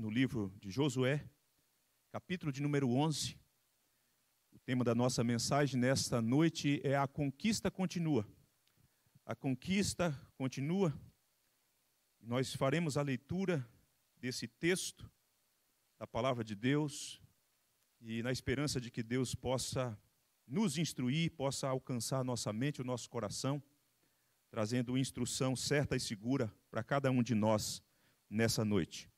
no livro de Josué, capítulo de número 11. O tema da nossa mensagem nesta noite é A Conquista Continua. A Conquista Continua. Nós faremos a leitura desse texto da palavra de Deus e na esperança de que Deus possa nos instruir, possa alcançar nossa mente, o nosso coração, trazendo instrução certa e segura para cada um de nós nessa noite.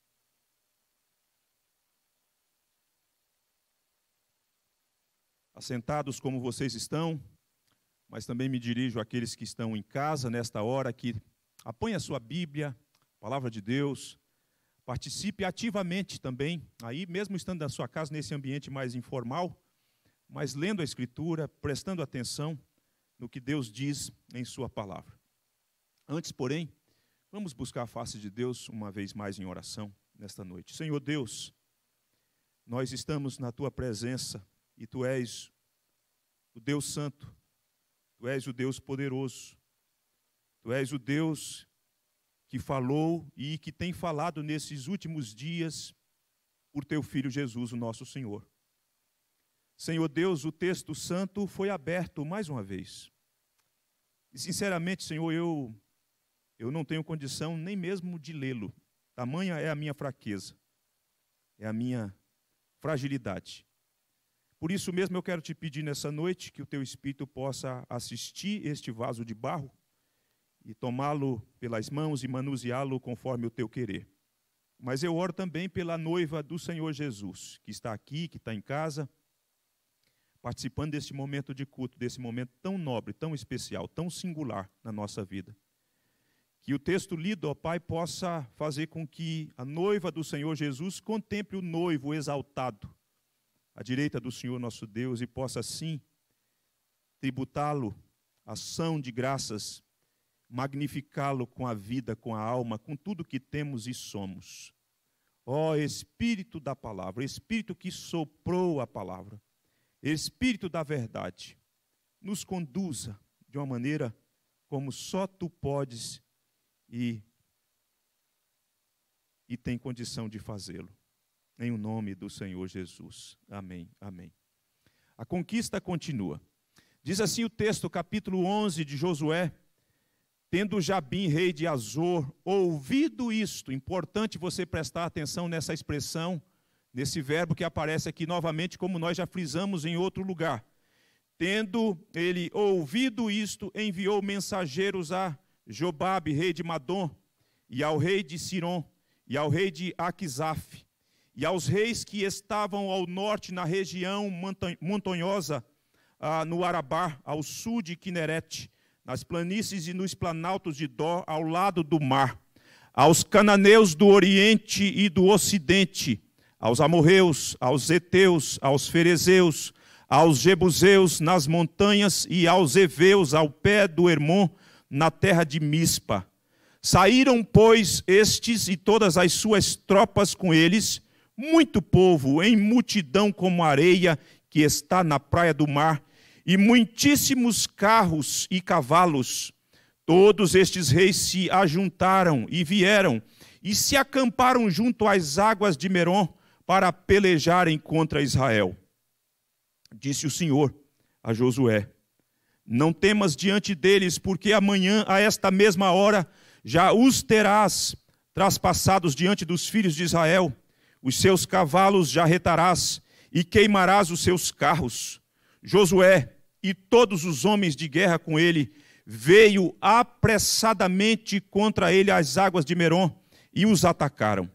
assentados como vocês estão, mas também me dirijo àqueles que estão em casa nesta hora que apõe a sua Bíblia, a palavra de Deus, participe ativamente também, aí mesmo estando na sua casa nesse ambiente mais informal, mas lendo a escritura, prestando atenção no que Deus diz em sua palavra. Antes, porém, vamos buscar a face de Deus uma vez mais em oração nesta noite. Senhor Deus, nós estamos na tua presença e tu és o Deus Santo, tu és o Deus poderoso, tu és o Deus que falou e que tem falado nesses últimos dias por teu filho Jesus, o nosso Senhor. Senhor Deus, o texto santo foi aberto mais uma vez. E sinceramente, Senhor, eu eu não tenho condição nem mesmo de lê-lo. Tamanha é a minha fraqueza. É a minha fragilidade. Por isso mesmo eu quero te pedir nessa noite que o teu espírito possa assistir este vaso de barro e tomá-lo pelas mãos e manuseá-lo conforme o teu querer. Mas eu oro também pela noiva do Senhor Jesus, que está aqui, que está em casa, participando deste momento de culto, desse momento tão nobre, tão especial, tão singular na nossa vida. Que o texto lido, ó Pai, possa fazer com que a noiva do Senhor Jesus contemple o noivo exaltado, à direita do Senhor nosso Deus e possa assim tributá-lo ação de graças, magnificá-lo com a vida, com a alma, com tudo que temos e somos. Ó oh, Espírito da palavra, Espírito que soprou a palavra, Espírito da verdade, nos conduza de uma maneira como só tu podes e, e tem condição de fazê-lo. Em o nome do Senhor Jesus. Amém. Amém. A conquista continua. Diz assim o texto, capítulo 11 de Josué: Tendo Jabim, rei de Azor, ouvido isto, importante você prestar atenção nessa expressão, nesse verbo que aparece aqui novamente, como nós já frisamos em outro lugar. Tendo ele ouvido isto, enviou mensageiros a Jobabe, rei de Madom, e ao rei de Siron, e ao rei de Aquisaf, e aos reis que estavam ao norte na região montanhosa, ah, no Arabá, ao sul de Quinerete, nas planícies e nos planaltos de Dó, ao lado do mar, aos cananeus do oriente e do ocidente, aos amorreus, aos heteus, aos ferezeus, aos jebuseus nas montanhas e aos eveus ao pé do Hermon, na terra de Mispa. Saíram, pois, estes e todas as suas tropas com eles, muito povo em multidão como areia que está na praia do mar, e muitíssimos carros e cavalos. Todos estes reis se ajuntaram e vieram, e se acamparam junto às águas de Merom para pelejarem contra Israel. Disse o Senhor a Josué: Não temas diante deles, porque amanhã, a esta mesma hora, já os terás traspassados diante dos filhos de Israel os seus cavalos jarretarás e queimarás os seus carros. Josué e todos os homens de guerra com ele veio apressadamente contra ele às águas de Merom e os atacaram.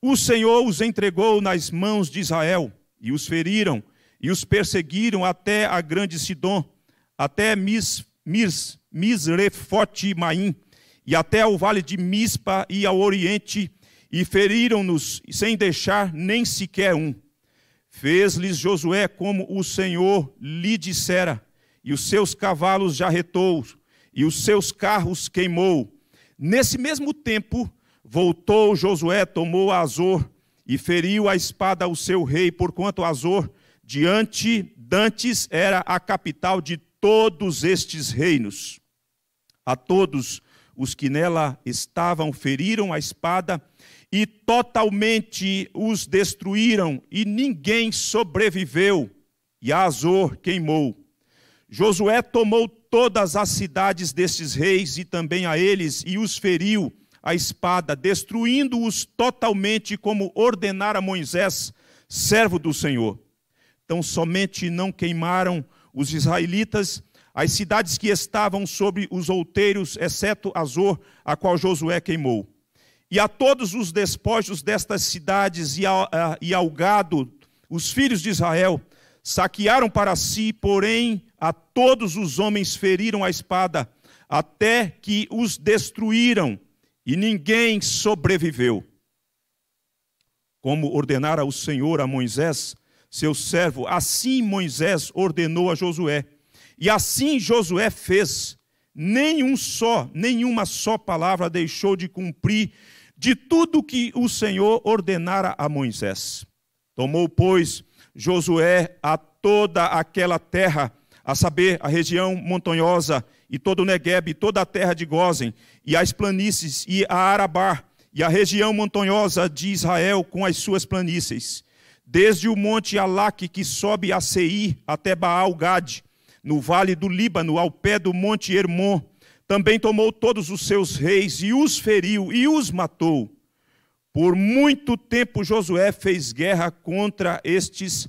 O Senhor os entregou nas mãos de Israel e os feriram e os perseguiram até a grande Sidom, até Mis, Mis, Misrefote Maim e até o vale de Mispa e ao oriente e feriram-nos sem deixar nem sequer um. Fez-lhes Josué como o Senhor lhe dissera, e os seus cavalos jarretou, e os seus carros queimou. Nesse mesmo tempo, voltou Josué, tomou Azor, e feriu a espada ao seu rei, porquanto Azor, diante dantes, era a capital de todos estes reinos. A todos os que nela estavam feriram a espada, e totalmente os destruíram, e ninguém sobreviveu, e Azor queimou. Josué tomou todas as cidades desses reis e também a eles, e os feriu a espada, destruindo-os totalmente, como ordenara Moisés, servo do Senhor. Então, somente não queimaram os israelitas as cidades que estavam sobre os outeiros, exceto Azor, a qual Josué queimou e a todos os despojos destas cidades e ao, e ao gado, os filhos de Israel saquearam para si, porém a todos os homens feriram a espada, até que os destruíram, e ninguém sobreviveu. Como ordenara o Senhor a Moisés, seu servo, assim Moisés ordenou a Josué. E assim Josué fez, nenhum só, nenhuma só palavra deixou de cumprir de tudo que o Senhor ordenara a Moisés. Tomou, pois, Josué a toda aquela terra, a saber, a região montanhosa, e todo o Negueb, e toda a terra de Gozen, e as planícies, e a Arabá, e a região montanhosa de Israel com as suas planícies, desde o monte Alaque, que sobe a Seir, até baal gad no vale do Líbano, ao pé do monte Hermon, também tomou todos os seus reis e os feriu e os matou. Por muito tempo Josué fez guerra contra estes,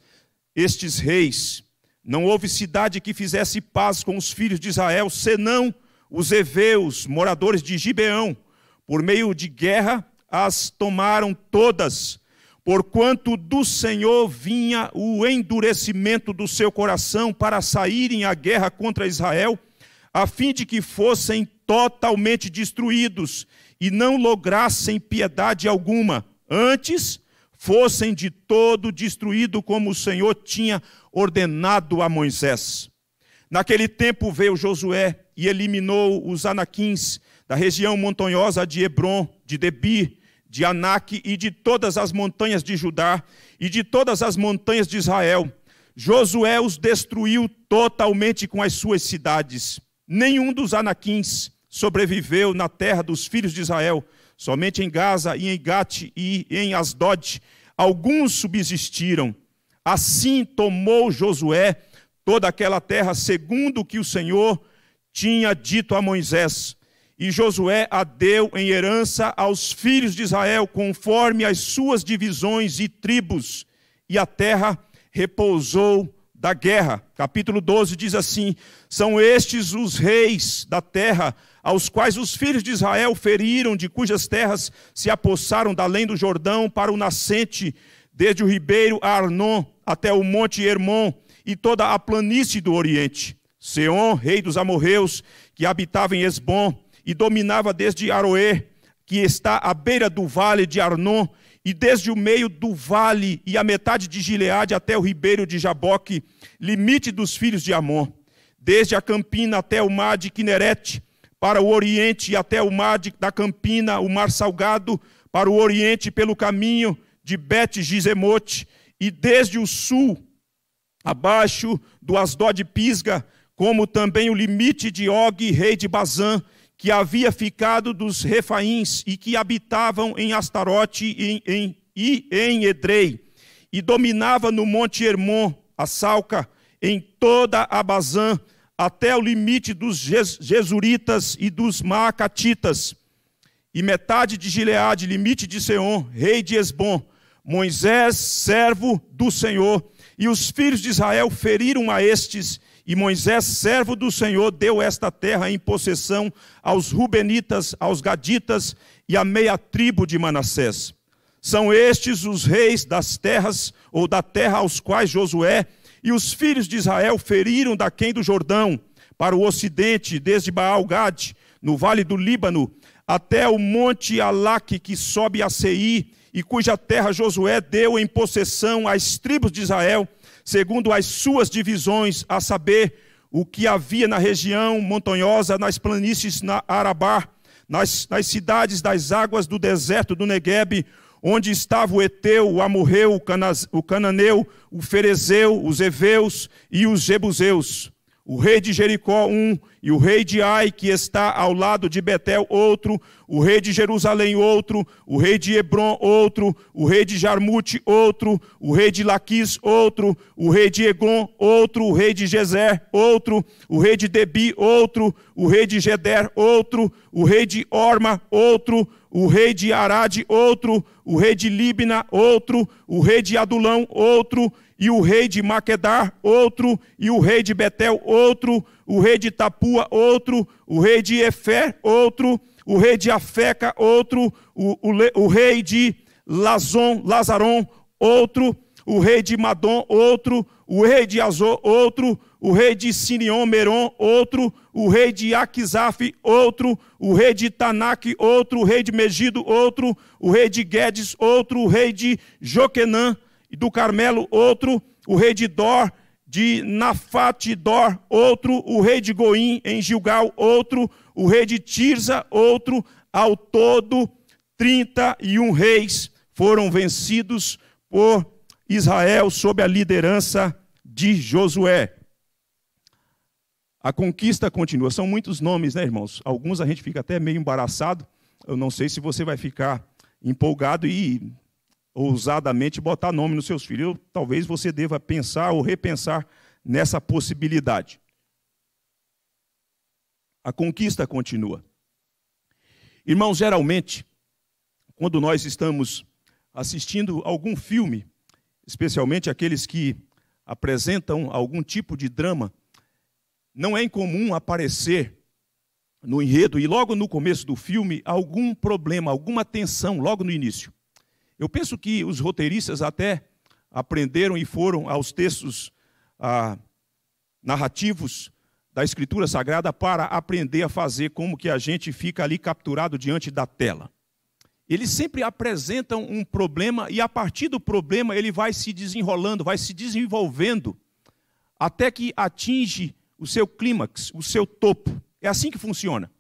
estes reis. Não houve cidade que fizesse paz com os filhos de Israel, senão os heveus, moradores de Gibeão. Por meio de guerra as tomaram todas, porquanto do Senhor vinha o endurecimento do seu coração para saírem à guerra contra Israel a fim de que fossem totalmente destruídos e não lograssem piedade alguma, antes fossem de todo destruídos como o Senhor tinha ordenado a Moisés. Naquele tempo veio Josué e eliminou os anaquins da região montanhosa de Hebron, de Debir, de Anak e de todas as montanhas de Judá e de todas as montanhas de Israel. Josué os destruiu totalmente com as suas cidades nenhum dos anaquins sobreviveu na terra dos filhos de Israel, somente em Gaza e em Gate e em Asdod alguns subsistiram. Assim tomou Josué toda aquela terra segundo o que o Senhor tinha dito a Moisés. E Josué a deu em herança aos filhos de Israel, conforme as suas divisões e tribos, e a terra repousou da guerra. Capítulo 12 diz assim: São estes os reis da terra, aos quais os filhos de Israel feriram, de cujas terras se apossaram da além do Jordão para o nascente, desde o ribeiro Arnon até o monte Hermon e toda a planície do Oriente. Seom, rei dos amorreus, que habitava em Esbom e dominava desde Aroê, que está à beira do vale de Arnon, e desde o meio do vale e a metade de Gileade até o ribeiro de Jaboque, limite dos filhos de Amon, desde a campina até o mar de Quinerete, para o oriente e até o mar de, da campina, o mar salgado, para o oriente pelo caminho de Bet-Gizemote, e desde o sul, abaixo do Asdó de Pisga, como também o limite de Og, rei de Bazã, que havia ficado dos refaíns e que habitavam em Astarote e em, e em Edrei, e dominava no monte Hermon, a Salca, em toda a Bazã, até o limite dos Jesuritas e dos Maacatitas, e metade de Gileade, limite de Seom, rei de Esbom, Moisés, servo do Senhor, e os filhos de Israel feriram a estes e Moisés, servo do Senhor, deu esta terra em possessão aos Rubenitas, aos Gaditas e à meia tribo de Manassés. São estes os reis das terras, ou da terra aos quais Josué e os filhos de Israel feriram daquém do Jordão, para o ocidente, desde Baal-Gad, no vale do Líbano, até o monte Alaque, que sobe a Seir, e cuja terra Josué deu em possessão às tribos de Israel, segundo as suas divisões, a saber, o que havia na região montanhosa, nas planícies na Arabá, nas, nas cidades das águas do deserto do Negueb, onde estava o Eteu, o Amorreu, o, Canaz, o Cananeu, o Ferezeu, os Eveus e os Jebuseus o rei de Jericó, um, e o rei de Ai, que está ao lado de Betel, outro, o rei de Jerusalém, outro, o rei de Hebron, outro, o rei de Jarmute, outro, o rei de Laquis, outro, o rei de Egon, outro, o rei de Gezer, outro, o rei de Debi, outro, o rei de Geder, outro, o rei de Orma, outro, o rei de Arade, outro, o rei de Libna, outro, o rei de Adulão, outro, e o rei de Maquedar, outro, e o rei de Betel, outro, o rei de Tapua, outro, o rei de Efé, outro, o rei de Afeca, outro, o, o, o rei de Lazon, Lazaron, outro, o rei de Madom, outro, o rei de Azor, outro, o rei de Sinion, Meron, outro, o rei de Aquizaf, outro, o rei de Tanak, outro, o rei de Megido, outro, o rei de Guedes, outro, o rei de Joquenã, e do Carmelo, outro o rei de Dor, de Nafatidor, outro o rei de Goim, em Gilgal, outro o rei de Tirza, outro, ao todo, 31 reis foram vencidos por Israel sob a liderança de Josué. A conquista continua. São muitos nomes, né, irmãos? Alguns a gente fica até meio embaraçado. Eu não sei se você vai ficar empolgado e ousadamente botar nome nos seus filhos. talvez você deva pensar ou repensar nessa possibilidade. A conquista continua. Irmãos, geralmente, quando nós estamos assistindo algum filme, especialmente aqueles que apresentam algum tipo de drama, não é incomum aparecer no enredo e logo no começo do filme algum problema, alguma tensão logo no início. Eu penso que os roteiristas até aprenderam e foram aos textos ah, narrativos da Escritura Sagrada para aprender a fazer como que a gente fica ali capturado diante da tela. Eles sempre apresentam um problema e a partir do problema ele vai se desenrolando, vai se desenvolvendo até que atinge o seu clímax, o seu topo. É assim que funciona.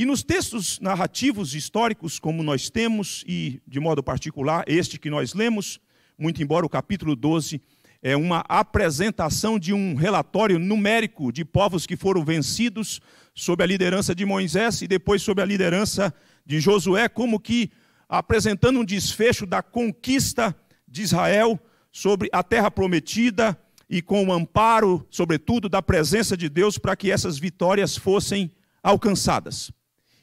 E nos textos narrativos históricos, como nós temos, e de modo particular este que nós lemos, muito embora o capítulo 12 é uma apresentação de um relatório numérico de povos que foram vencidos sob a liderança de Moisés e depois sob a liderança de Josué, como que apresentando um desfecho da conquista de Israel sobre a terra prometida e com o amparo, sobretudo, da presença de Deus para que essas vitórias fossem alcançadas.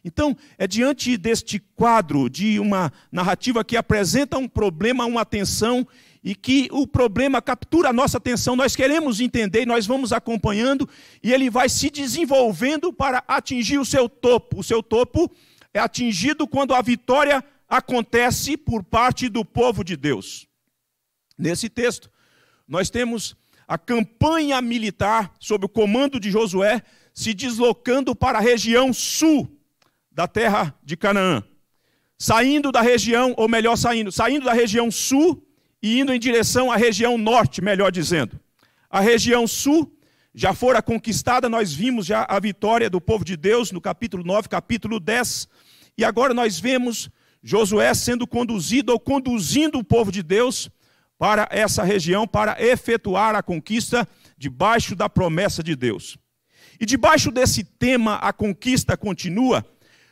Então, é diante deste quadro de uma narrativa que apresenta um problema, uma tensão, e que o problema captura a nossa atenção, nós queremos entender, nós vamos acompanhando e ele vai se desenvolvendo para atingir o seu topo. O seu topo é atingido quando a vitória acontece por parte do povo de Deus. Nesse texto, nós temos a campanha militar sob o comando de Josué se deslocando para a região sul da terra de Canaã, saindo da região, ou melhor, saindo, saindo da região sul e indo em direção à região norte, melhor dizendo. A região sul já fora conquistada, nós vimos já a vitória do povo de Deus no capítulo 9, capítulo 10, e agora nós vemos Josué sendo conduzido ou conduzindo o povo de Deus para essa região para efetuar a conquista debaixo da promessa de Deus. E debaixo desse tema, a conquista continua,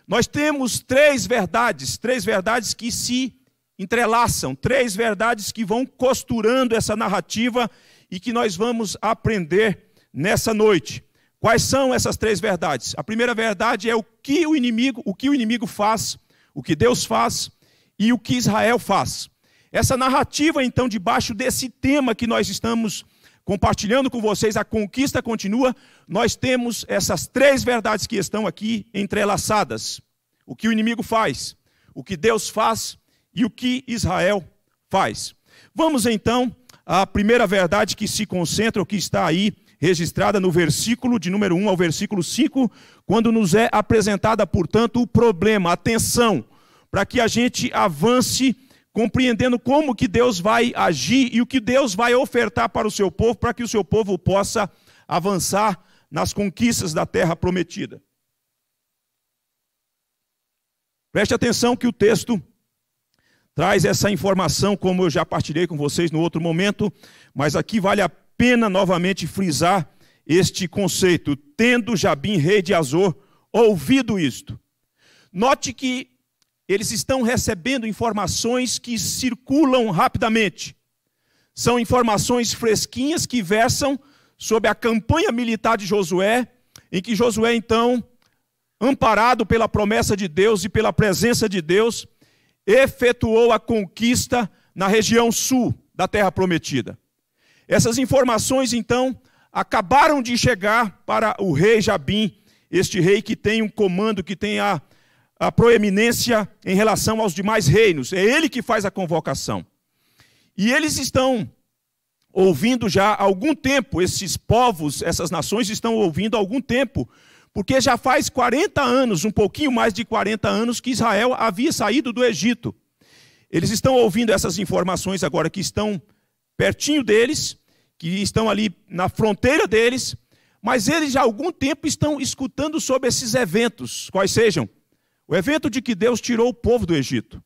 nós temos três verdades, três verdades que se entrelaçam, três verdades que vão costurando essa narrativa e que nós vamos aprender nessa noite. Quais são essas três verdades? A primeira verdade é o que o inimigo, o que o inimigo faz, o que Deus faz e o que Israel faz. Essa narrativa então debaixo desse tema que nós estamos compartilhando com vocês, a conquista continua. Nós temos essas três verdades que estão aqui entrelaçadas: o que o inimigo faz, o que Deus faz e o que Israel faz. Vamos então à primeira verdade que se concentra, o que está aí registrada no versículo de número 1 ao versículo 5, quando nos é apresentada, portanto, o problema, Atenção para que a gente avance compreendendo como que Deus vai agir e o que Deus vai ofertar para o seu povo, para que o seu povo possa avançar nas conquistas da terra prometida. Preste atenção que o texto traz essa informação, como eu já partilhei com vocês no outro momento, mas aqui vale a pena novamente frisar este conceito. Tendo Jabim, rei de Azor, ouvido isto. Note que eles estão recebendo informações que circulam rapidamente. São informações fresquinhas que versam sobre a campanha militar de Josué, em que Josué, então, amparado pela promessa de Deus e pela presença de Deus, efetuou a conquista na região sul da Terra Prometida. Essas informações, então, acabaram de chegar para o rei Jabim, este rei que tem um comando, que tem a a proeminência em relação aos demais reinos. É ele que faz a convocação. E eles estão ouvindo já há algum tempo, esses povos, essas nações estão ouvindo há algum tempo, porque já faz 40 anos, um pouquinho mais de 40 anos, que Israel havia saído do Egito. Eles estão ouvindo essas informações agora que estão pertinho deles, que estão ali na fronteira deles, mas eles já há algum tempo estão escutando sobre esses eventos, quais sejam o evento de que Deus tirou o povo do Egito,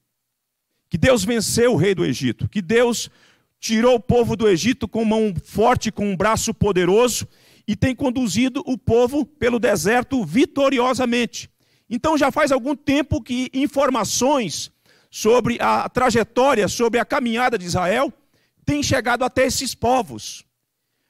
que Deus venceu o rei do Egito, que Deus tirou o povo do Egito com mão forte, com um braço poderoso e tem conduzido o povo pelo deserto vitoriosamente. Então já faz algum tempo que informações sobre a trajetória, sobre a caminhada de Israel, têm chegado até esses povos.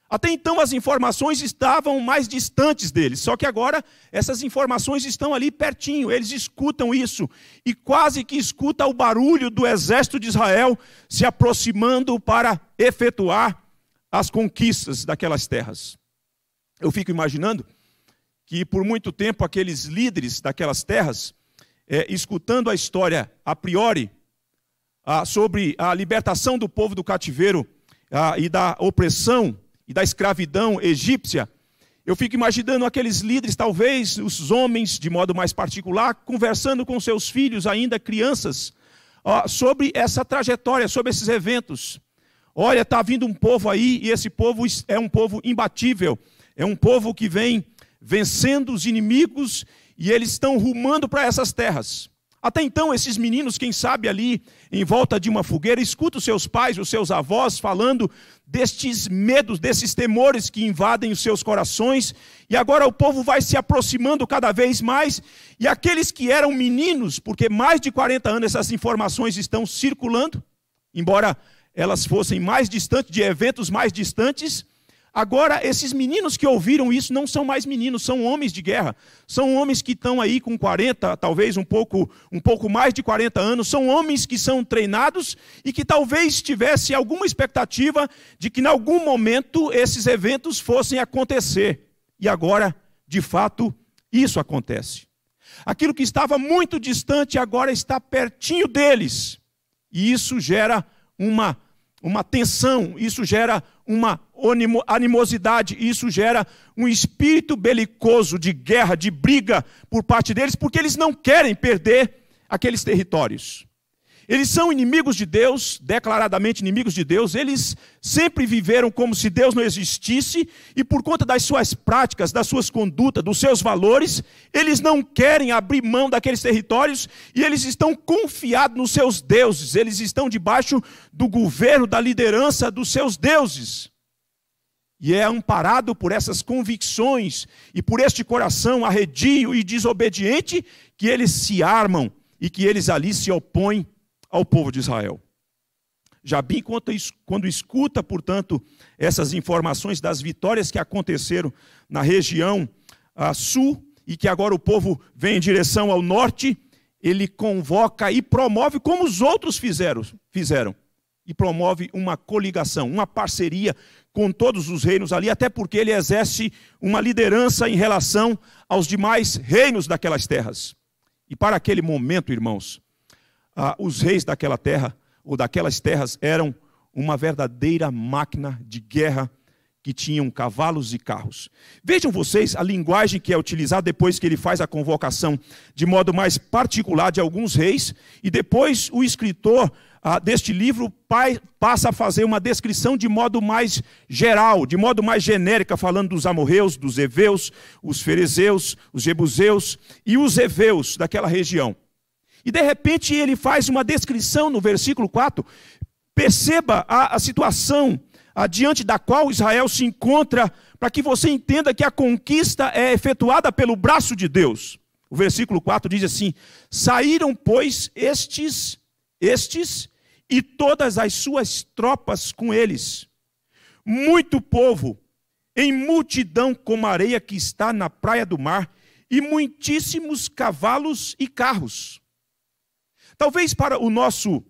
Até então as informações estavam mais distantes deles, só que agora essas informações estão ali pertinho, eles escutam isso e quase que escuta o barulho do exército de Israel se aproximando para efetuar as conquistas daquelas terras. Eu fico imaginando que por muito tempo aqueles líderes daquelas terras, é, escutando a história a priori a, ah, sobre a libertação do povo do cativeiro a, ah, e da opressão e da escravidão egípcia, eu fico imaginando aqueles líderes, talvez os homens, de modo mais particular, conversando com seus filhos, ainda crianças, sobre essa trajetória, sobre esses eventos. Olha, está vindo um povo aí e esse povo é um povo imbatível, é um povo que vem vencendo os inimigos e eles estão rumando para essas terras. Até então, esses meninos, quem sabe ali em volta de uma fogueira, escutam seus pais, os seus avós falando destes medos, desses temores que invadem os seus corações, e agora o povo vai se aproximando cada vez mais, e aqueles que eram meninos, porque mais de 40 anos essas informações estão circulando, embora elas fossem mais distantes, de eventos mais distantes, Agora, esses meninos que ouviram isso não são mais meninos, são homens de guerra. São homens que estão aí com 40, talvez um pouco, um pouco mais de 40 anos, são homens que são treinados e que talvez tivesse alguma expectativa de que em algum momento esses eventos fossem acontecer. E agora, de fato, isso acontece. Aquilo que estava muito distante agora está pertinho deles. E isso gera uma uma tensão, isso gera uma animosidade, e isso gera um espírito belicoso de guerra, de briga por parte deles, porque eles não querem perder aqueles territórios. Eles são inimigos de Deus, declaradamente inimigos de Deus. Eles sempre viveram como se Deus não existisse e por conta das suas práticas, das suas condutas, dos seus valores, eles não querem abrir mão daqueles territórios e eles estão confiados nos seus deuses. Eles estão debaixo do governo, da liderança dos seus deuses. E é amparado por essas convicções e por este coração arredio e desobediente que eles se armam e que eles ali se opõem ao povo de Israel. Jabim, quando escuta, portanto, essas informações das vitórias que aconteceram na região ah, sul e que agora o povo vem em direção ao norte, ele convoca e promove, como os outros fizeram, fizeram e promove uma coligação, uma parceria com todos os reinos ali, até porque ele exerce uma liderança em relação aos demais reinos daquelas terras. E para aquele momento, irmãos, ah, os reis daquela terra, ou daquelas terras, eram uma verdadeira máquina de guerra que tinham cavalos e carros. Vejam vocês a linguagem que é utilizada depois que ele faz a convocação de modo mais particular de alguns reis, e depois o escritor ah, deste livro pai, passa a fazer uma descrição de modo mais geral, de modo mais genérica, falando dos amorreus, dos heveus, os ferezeus, os jebuseus e os heveus daquela região. E de repente ele faz uma descrição no versículo 4. Perceba a, a situação diante da qual Israel se encontra, para que você entenda que a conquista é efetuada pelo braço de Deus. O versículo 4 diz assim: Saíram, pois, estes, estes e todas as suas tropas com eles. Muito povo, em multidão como a areia que está na praia do mar, e muitíssimos cavalos e carros. Talvez para o nosso,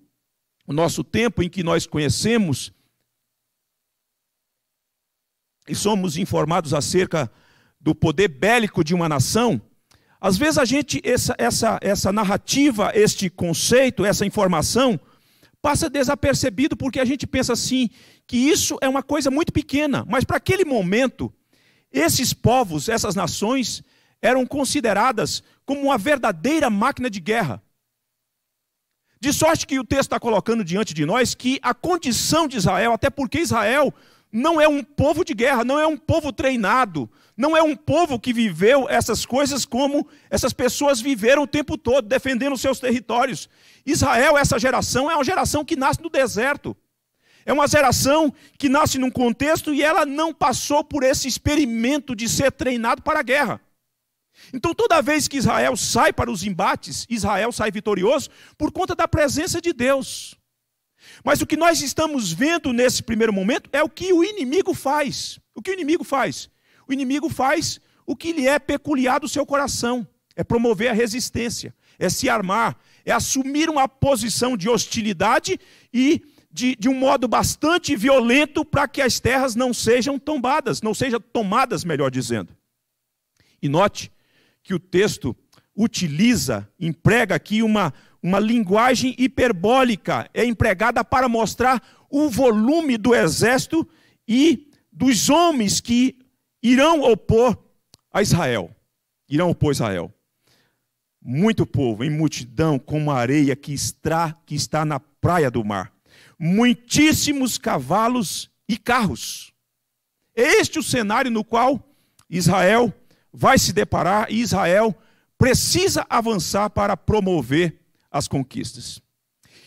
o nosso tempo em que nós conhecemos e somos informados acerca do poder bélico de uma nação, às vezes a gente, essa, essa, essa narrativa, este conceito, essa informação, passa desapercebido porque a gente pensa assim, que isso é uma coisa muito pequena, mas para aquele momento, esses povos, essas nações, eram consideradas como uma verdadeira máquina de guerra. De sorte que o texto está colocando diante de nós que a condição de Israel, até porque Israel não é um povo de guerra, não é um povo treinado, não é um povo que viveu essas coisas como essas pessoas viveram o tempo todo, defendendo os seus territórios. Israel, essa geração, é uma geração que nasce no deserto. É uma geração que nasce num contexto e ela não passou por esse experimento de ser treinado para a guerra. Então, toda vez que Israel sai para os embates, Israel sai vitorioso por conta da presença de Deus. Mas o que nós estamos vendo nesse primeiro momento é o que o inimigo faz. O que o inimigo faz? O inimigo faz o que lhe é peculiar do seu coração: é promover a resistência, é se armar, é assumir uma posição de hostilidade e de, de um modo bastante violento para que as terras não sejam tombadas, não sejam tomadas, melhor dizendo. E note que o texto utiliza, emprega aqui uma, uma linguagem hiperbólica, é empregada para mostrar o volume do exército e dos homens que irão opor a Israel. Irão opor Israel. Muito povo, em multidão, como a areia que está, que está na praia do mar. Muitíssimos cavalos e carros. Este é o cenário no qual Israel vai se deparar e Israel precisa avançar para promover as conquistas.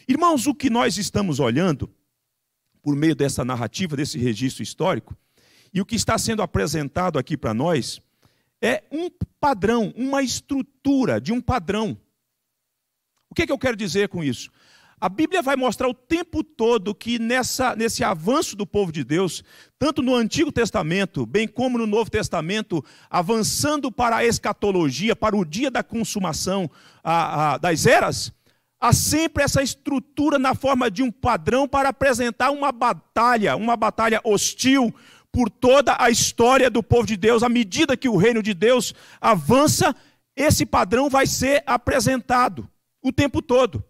Irmãos, o que nós estamos olhando, por meio dessa narrativa, desse registro histórico, e o que está sendo apresentado aqui para nós, é um padrão, uma estrutura de um padrão. O que, é que eu quero dizer com isso? A Bíblia vai mostrar o tempo todo que nessa, nesse avanço do povo de Deus, tanto no Antigo Testamento, bem como no Novo Testamento, avançando para a escatologia, para o dia da consumação a, a, das eras, há sempre essa estrutura na forma de um padrão para apresentar uma batalha, uma batalha hostil por toda a história do povo de Deus. À medida que o reino de Deus avança, esse padrão vai ser apresentado o tempo todo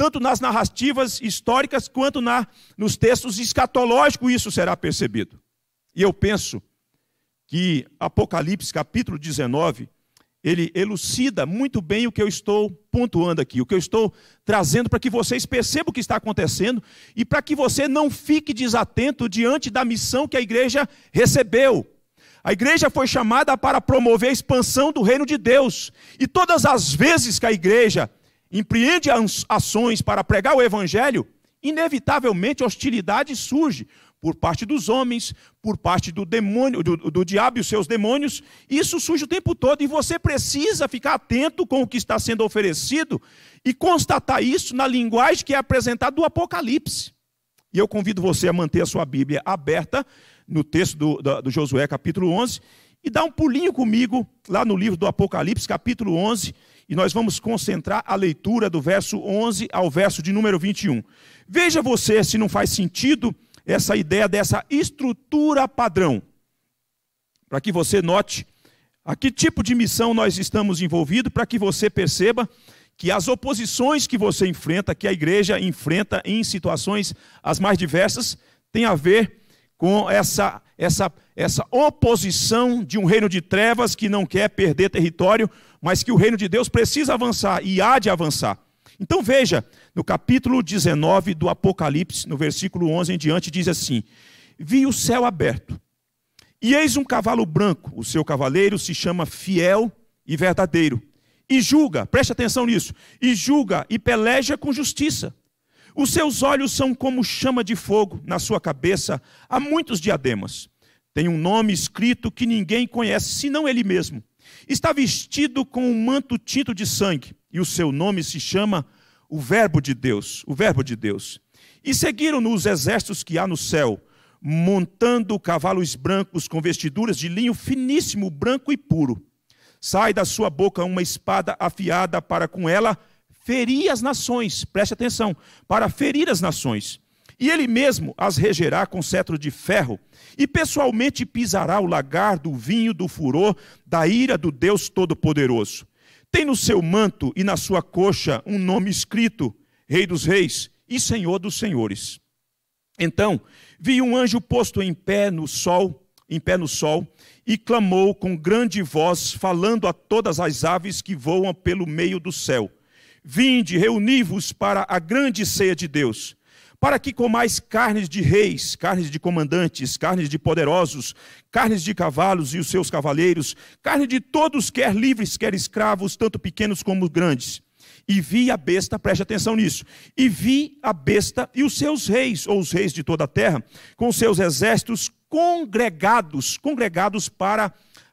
tanto nas narrativas históricas quanto na, nos textos escatológicos, isso será percebido. E eu penso que Apocalipse, capítulo 19, ele elucida muito bem o que eu estou pontuando aqui, o que eu estou trazendo para que vocês percebam o que está acontecendo e para que você não fique desatento diante da missão que a igreja recebeu. A igreja foi chamada para promover a expansão do reino de Deus. E todas as vezes que a igreja empreende ações para pregar o evangelho, inevitavelmente hostilidade surge por parte dos homens, por parte do demônio, do, do diabo e os seus demônios. Isso surge o tempo todo e você precisa ficar atento com o que está sendo oferecido e constatar isso na linguagem que é apresentada do Apocalipse. E eu convido você a manter a sua Bíblia aberta no texto do, do, do Josué, capítulo 11, e dar um pulinho comigo lá no livro do Apocalipse, capítulo 11, e nós vamos concentrar a leitura do verso 11 ao verso de número 21. Veja você se não faz sentido essa ideia dessa estrutura padrão. Para que você note a que tipo de missão nós estamos envolvidos, para que você perceba que as oposições que você enfrenta, que a igreja enfrenta em situações as mais diversas, tem a ver com essa, essa essa oposição de um reino de trevas que não quer perder território, mas que o reino de Deus precisa avançar e há de avançar. Então veja, no capítulo 19 do Apocalipse, no versículo 11 em diante, diz assim: Vi o céu aberto, e eis um cavalo branco, o seu cavaleiro se chama Fiel e Verdadeiro, e julga, preste atenção nisso, e julga e peleja com justiça. Os seus olhos são como chama de fogo, na sua cabeça há muitos diademas tem um nome escrito que ninguém conhece, senão ele mesmo. Está vestido com um manto tinto de sangue, e o seu nome se chama o Verbo de Deus, o Verbo de Deus. E seguiram-no os exércitos que há no céu, montando cavalos brancos com vestiduras de linho finíssimo, branco e puro. Sai da sua boca uma espada afiada para com ela ferir as nações. Preste atenção, para ferir as nações. E ele mesmo as regerá com cetro de ferro e pessoalmente pisará o lagar do vinho do furor da ira do Deus Todo-Poderoso. Tem no seu manto e na sua coxa um nome escrito: Rei dos Reis e Senhor dos Senhores. Então, vi um anjo posto em pé no sol, em pé no sol, e clamou com grande voz, falando a todas as aves que voam pelo meio do céu: Vinde, reuni-vos para a grande ceia de Deus para que comais carnes de reis, carnes de comandantes, carnes de poderosos, carnes de cavalos e os seus cavaleiros, carne de todos, quer livres, quer escravos, tanto pequenos como grandes. E vi a besta, preste atenção nisso, e vi a besta e os seus reis, ou os reis de toda a terra, com seus exércitos congregados, congregados para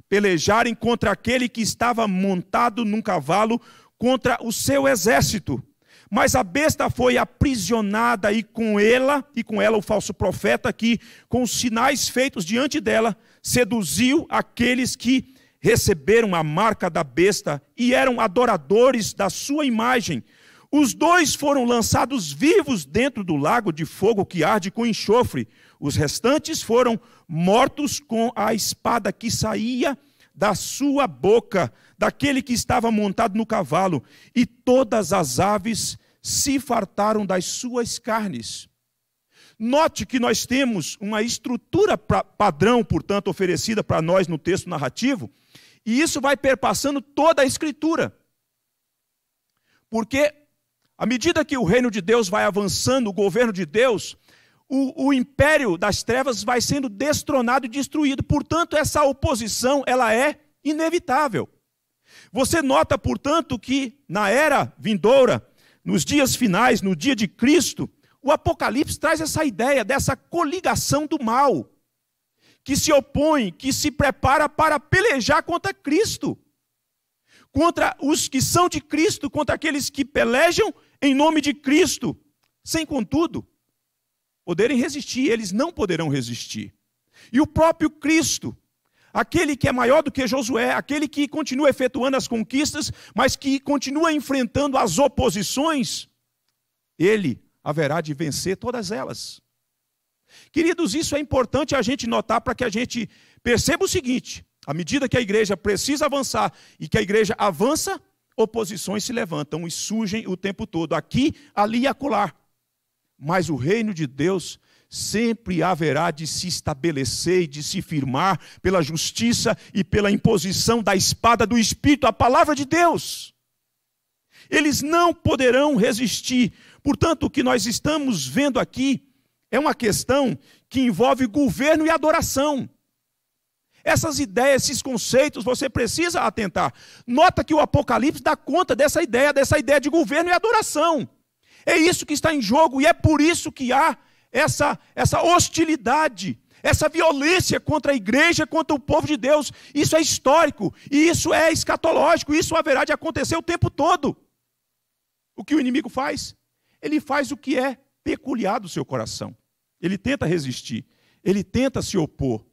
pelejarem contra aquele que estava montado num cavalo, contra o seu exército. Mas a besta foi aprisionada e com ela, e com ela o falso profeta que, com os sinais feitos diante dela, seduziu aqueles que receberam a marca da besta e eram adoradores da sua imagem. Os dois foram lançados vivos dentro do lago de fogo que arde com enxofre. Os restantes foram mortos com a espada que saía da sua boca, daquele que estava montado no cavalo, e todas as aves se fartaram das suas carnes. Note que nós temos uma estrutura pra, padrão, portanto, oferecida para nós no texto narrativo, e isso vai perpassando toda a escritura. Porque à medida que o reino de Deus vai avançando, o governo de Deus, o, o, império das trevas vai sendo destronado e destruído. Portanto, essa oposição ela é inevitável. Você nota, portanto, que na era vindoura, nos dias finais, no dia de Cristo, o Apocalipse traz essa ideia dessa coligação do mal, que se opõe, que se prepara para pelejar contra Cristo, contra os que são de Cristo, contra aqueles que pelejam em nome de Cristo, sem contudo poderem resistir, eles não poderão resistir. E o próprio Cristo, aquele que é maior do que Josué, aquele que continua efetuando as conquistas, mas que continua enfrentando as oposições, ele haverá de vencer todas elas. Queridos, isso é importante a gente notar para que a gente perceba o seguinte: à medida que a igreja precisa avançar e que a igreja avança, oposições se levantam e surgem o tempo todo, aqui, ali e acolá mas o reino de Deus sempre haverá de se estabelecer e de se firmar pela justiça e pela imposição da espada do Espírito, a palavra de Deus. Eles não poderão resistir. Portanto, o que nós estamos vendo aqui é uma questão que envolve governo e adoração. Essas ideias, esses conceitos, você precisa atentar. Nota que o Apocalipse dá conta dessa ideia, dessa ideia de governo e adoração. É isso que está em jogo e é por isso que há essa, essa hostilidade, essa violência contra a igreja, contra o povo de Deus. Isso é histórico e isso é escatológico, isso haverá de acontecer o tempo todo. O que o inimigo faz? Ele faz o que é peculiar do seu coração. Ele tenta resistir, ele tenta se opor,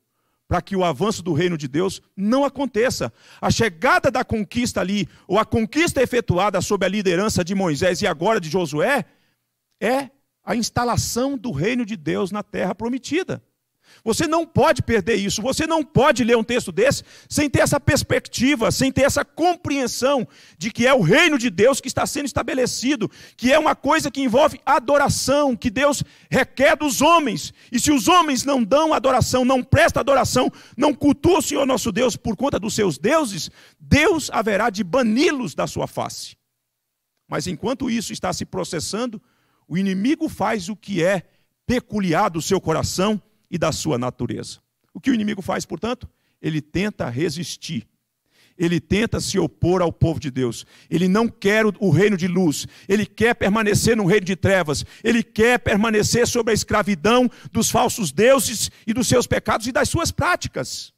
para que o avanço do reino de Deus não aconteça. A chegada da conquista ali, ou a conquista efetuada sob a liderança de Moisés e agora de Josué, é a instalação do reino de Deus na terra prometida. Você não pode perder isso, você não pode ler um texto desse sem ter essa perspectiva, sem ter essa compreensão de que é o reino de Deus que está sendo estabelecido, que é uma coisa que envolve adoração, que Deus requer dos homens. E se os homens não dão adoração, não prestam adoração, não cultuam o Senhor nosso Deus por conta dos seus deuses, Deus haverá de bani-los da sua face. Mas enquanto isso está se processando, o inimigo faz o que é peculiar do seu coração e da sua natureza. O que o inimigo faz, portanto? Ele tenta resistir. Ele tenta se opor ao povo de Deus. Ele não quer o reino de luz. Ele quer permanecer no reino de trevas. Ele quer permanecer sob a escravidão dos falsos deuses e dos seus pecados e das suas práticas.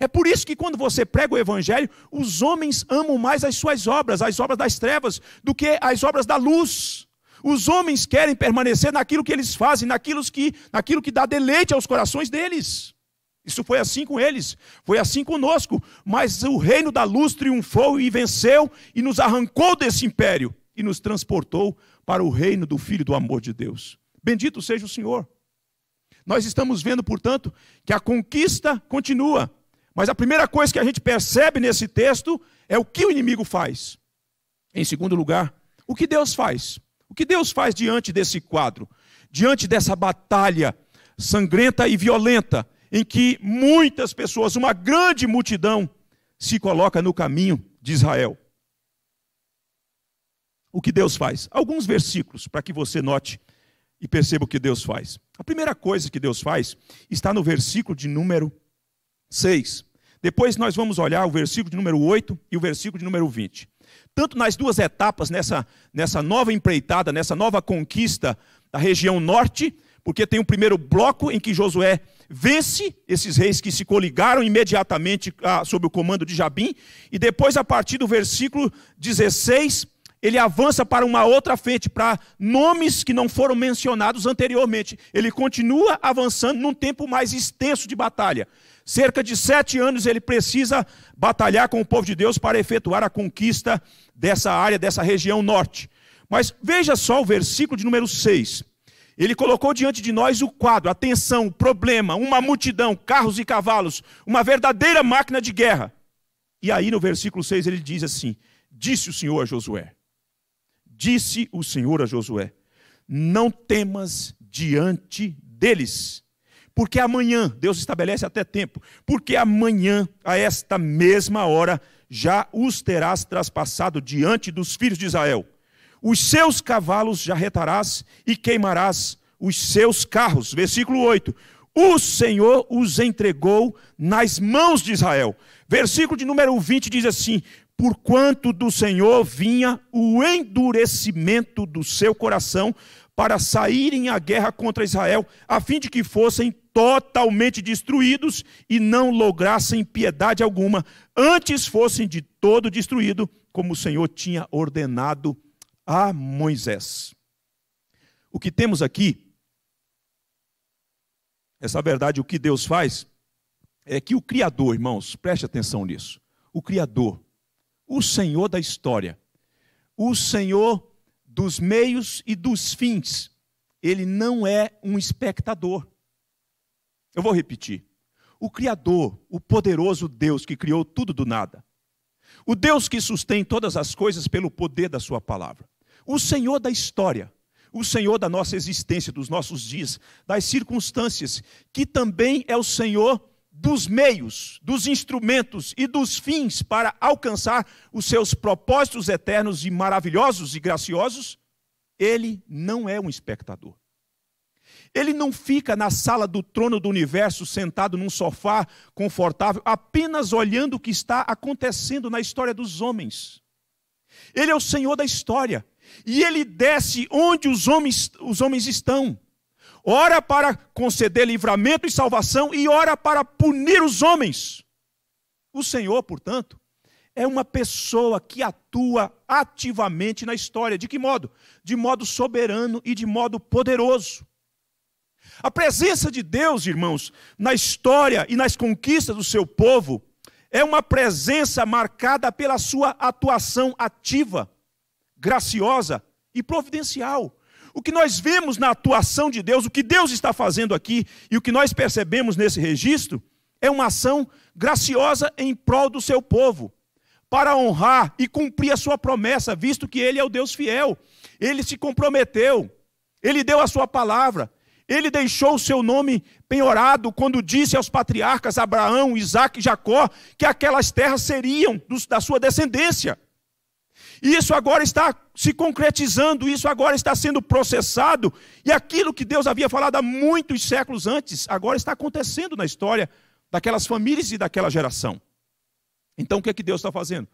É por isso que quando você prega o evangelho, os homens amam mais as suas obras, as obras das trevas, do que as obras da luz. Os homens querem permanecer naquilo que eles fazem, naquilo que, naquilo que dá deleite aos corações deles. Isso foi assim com eles, foi assim conosco. Mas o reino da luz triunfou e venceu e nos arrancou desse império e nos transportou para o reino do Filho do amor de Deus. Bendito seja o Senhor. Nós estamos vendo, portanto, que a conquista continua. Mas a primeira coisa que a gente percebe nesse texto é o que o inimigo faz. Em segundo lugar, o que Deus faz. O que Deus faz diante desse quadro? Diante dessa batalha sangrenta e violenta, em que muitas pessoas, uma grande multidão, se coloca no caminho de Israel. O que Deus faz? Alguns versículos para que você note e perceba o que Deus faz. A primeira coisa que Deus faz está no versículo de número 6. Depois nós vamos olhar o versículo de número 8 e o versículo de número 20. Tanto nas duas etapas, nessa, nessa nova empreitada, nessa nova conquista da região norte, porque tem o um primeiro bloco em que Josué vence esses reis que se coligaram imediatamente ah, sob o comando de Jabim, e depois, a partir do versículo 16, ele avança para uma outra frente, para nomes que não foram mencionados anteriormente. Ele continua avançando num tempo mais extenso de batalha. Cerca de sete anos ele precisa batalhar com o povo de Deus para efetuar a conquista dessa área, dessa região norte. Mas veja só o versículo de número 6. Ele colocou diante de nós o quadro, a tensão, o problema, uma multidão, carros e cavalos, uma verdadeira máquina de guerra. E aí no versículo 6 ele diz assim: Disse o Senhor a Josué, disse o Senhor a Josué, não temas diante deles, porque amanhã, Deus estabelece até tempo, porque amanhã, a esta mesma hora, já os terás traspassado diante dos filhos de Israel. Os seus cavalos já retarás e queimarás os seus carros. Versículo 8. O Senhor os entregou nas mãos de Israel. Versículo de número 20 diz assim: Porquanto do Senhor vinha o endurecimento do seu coração, para saírem à guerra contra Israel, a fim de que fossem totalmente destruídos e não lograssem piedade alguma, antes fossem de todo destruídos, como o Senhor tinha ordenado a Moisés. O que temos aqui, essa verdade, o que Deus faz, é que o Criador, irmãos, preste atenção nisso, o Criador, o Senhor da história, o Senhor dos meios e dos fins. Ele não é um espectador. Eu vou repetir. O Criador, o poderoso Deus que criou tudo do nada. O Deus que sustém todas as coisas pelo poder da Sua palavra. O Senhor da história. O Senhor da nossa existência, dos nossos dias, das circunstâncias, que também é o Senhor dos meios, dos instrumentos e dos fins para alcançar os seus propósitos eternos e maravilhosos e graciosos, ele não é um espectador. Ele não fica na sala do trono do universo, sentado num sofá confortável, apenas olhando o que está acontecendo na história dos homens. Ele é o Senhor da história. E ele desce onde os homens, os homens estão ora para conceder livramento e salvação, e ora para punir os homens. O Senhor, portanto, é uma pessoa que atua ativamente na história. De que modo? De modo soberano e de modo poderoso. A presença de Deus, irmãos, na história e nas conquistas do seu povo, é uma presença marcada pela sua atuação ativa, graciosa e providencial. O que nós vemos na atuação de Deus, o que Deus está fazendo aqui e o que nós percebemos nesse registro, é uma ação graciosa em prol do seu povo, para honrar e cumprir a sua promessa, visto que ele é o Deus fiel. Ele se comprometeu, ele deu a sua palavra, ele deixou o seu nome penhorado quando disse aos patriarcas Abraão, Isaac e Jacó que aquelas terras seriam da sua descendência. Isso agora está se concretizando, isso agora está sendo processado, e aquilo que Deus havia falado há muitos séculos antes, agora está acontecendo na história daquelas famílias e daquela geração. Então o que é que Deus está fazendo?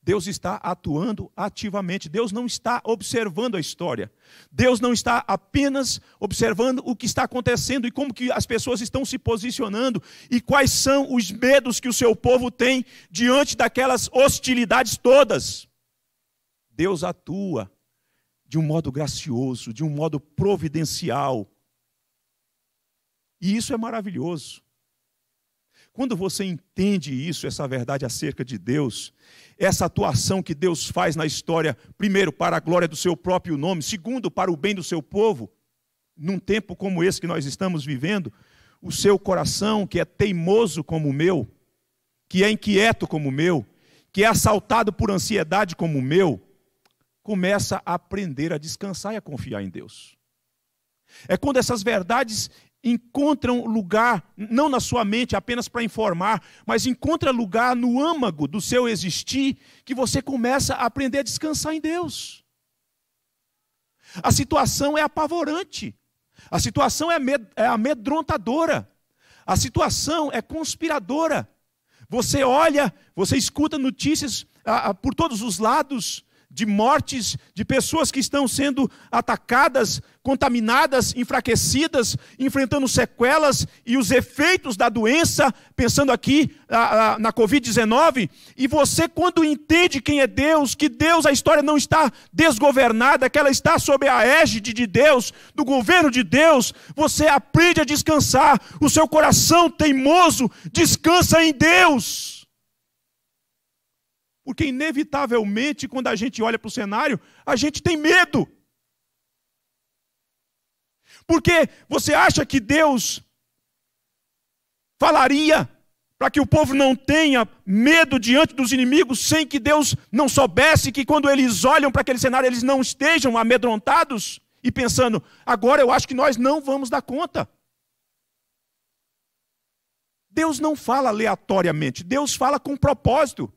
Deus está atuando ativamente. Deus não está observando a história. Deus não está apenas observando o que está acontecendo e como que as pessoas estão se posicionando e quais são os medos que o seu povo tem diante daquelas hostilidades todas. Deus atua de um modo gracioso, de um modo providencial. E isso é maravilhoso. Quando você entende isso, essa verdade acerca de Deus, essa atuação que Deus faz na história, primeiro, para a glória do seu próprio nome, segundo, para o bem do seu povo, num tempo como esse que nós estamos vivendo, o seu coração, que é teimoso como o meu, que é inquieto como o meu, que é assaltado por ansiedade como o meu, começa a aprender a descansar e a confiar em Deus. É quando essas verdades encontram lugar, não na sua mente apenas para informar, mas encontra lugar no âmago do seu existir, que você começa a aprender a descansar em Deus. A situação é apavorante, a situação é, med é amedrontadora, a situação é conspiradora. Você olha, você escuta notícias por todos os lados, de mortes, de pessoas que estão sendo atacadas, contaminadas, enfraquecidas, enfrentando sequelas e os efeitos da doença, pensando aqui a, a, na Covid-19. E você, quando entende quem é Deus, que Deus, a história não está desgovernada, que ela está sob a égide de Deus, do governo de Deus, você aprende a descansar. O seu coração teimoso descansa em Deus. Porque, inevitavelmente, quando a gente olha para o cenário, a gente tem medo. Porque você acha que Deus falaria para que o povo não tenha medo diante dos inimigos, sem que Deus não soubesse que quando eles olham para aquele cenário, eles não estejam amedrontados e pensando: agora eu acho que nós não vamos dar conta. Deus não fala aleatoriamente, Deus fala com propósito.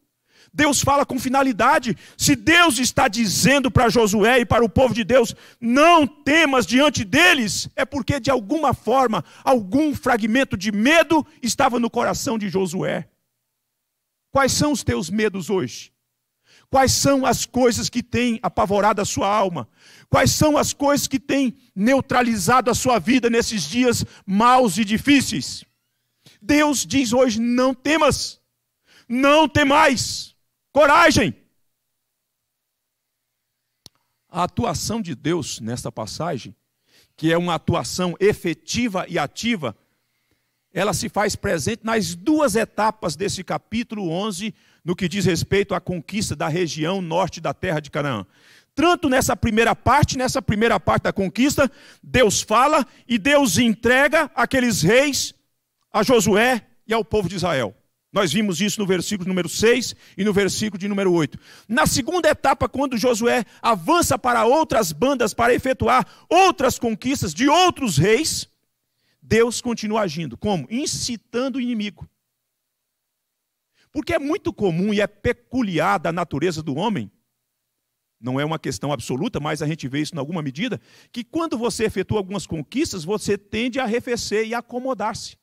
Deus fala com finalidade. Se Deus está dizendo para Josué e para o povo de Deus, não temas diante deles, é porque de alguma forma, algum fragmento de medo estava no coração de Josué. Quais são os teus medos hoje? Quais são as coisas que têm apavorado a sua alma? Quais são as coisas que têm neutralizado a sua vida nesses dias maus e difíceis? Deus diz hoje: não temas, não temais. Coragem! A atuação de Deus nesta passagem, que é uma atuação efetiva e ativa, ela se faz presente nas duas etapas desse capítulo 11, no que diz respeito à conquista da região norte da terra de Canaã. Tanto nessa primeira parte, nessa primeira parte da conquista, Deus fala e Deus entrega aqueles reis a Josué e ao povo de Israel. Nós vimos isso no versículo número 6 e no versículo de número 8. Na segunda etapa, quando Josué avança para outras bandas para efetuar outras conquistas de outros reis, Deus continua agindo. Como? Incitando o inimigo. Porque é muito comum e é peculiar da natureza do homem, não é uma questão absoluta, mas a gente vê isso em alguma medida, que quando você efetua algumas conquistas, você tende a arrefecer e acomodar-se.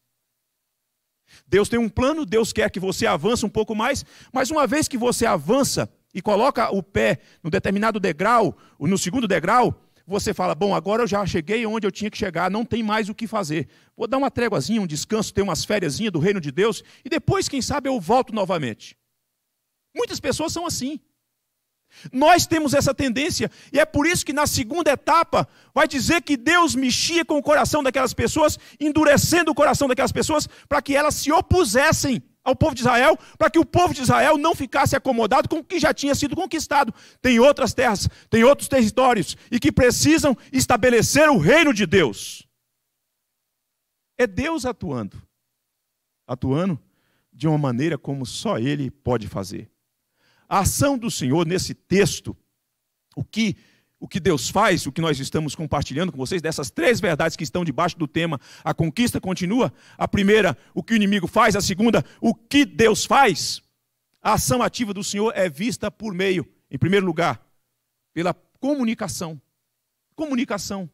Deus tem um plano, Deus quer que você avance um pouco mais, mas uma vez que você avança e coloca o pé no determinado degrau, no segundo degrau, você fala: Bom, agora eu já cheguei onde eu tinha que chegar, não tem mais o que fazer. Vou dar uma tréguazinha, um descanso, ter umas férias do reino de Deus e depois, quem sabe, eu volto novamente. Muitas pessoas são assim. Nós temos essa tendência, e é por isso que na segunda etapa vai dizer que Deus mexia com o coração daquelas pessoas, endurecendo o coração daquelas pessoas, para que elas se opusessem ao povo de Israel, para que o povo de Israel não ficasse acomodado com o que já tinha sido conquistado. Tem outras terras, tem outros territórios, e que precisam estabelecer o reino de Deus. É Deus atuando, atuando de uma maneira como só Ele pode fazer. A ação do Senhor nesse texto, o que o que Deus faz, o que nós estamos compartilhando com vocês, dessas três verdades que estão debaixo do tema, a conquista continua. A primeira, o que o inimigo faz. A segunda, o que Deus faz. A ação ativa do Senhor é vista por meio, em primeiro lugar, pela comunicação. Comunicação.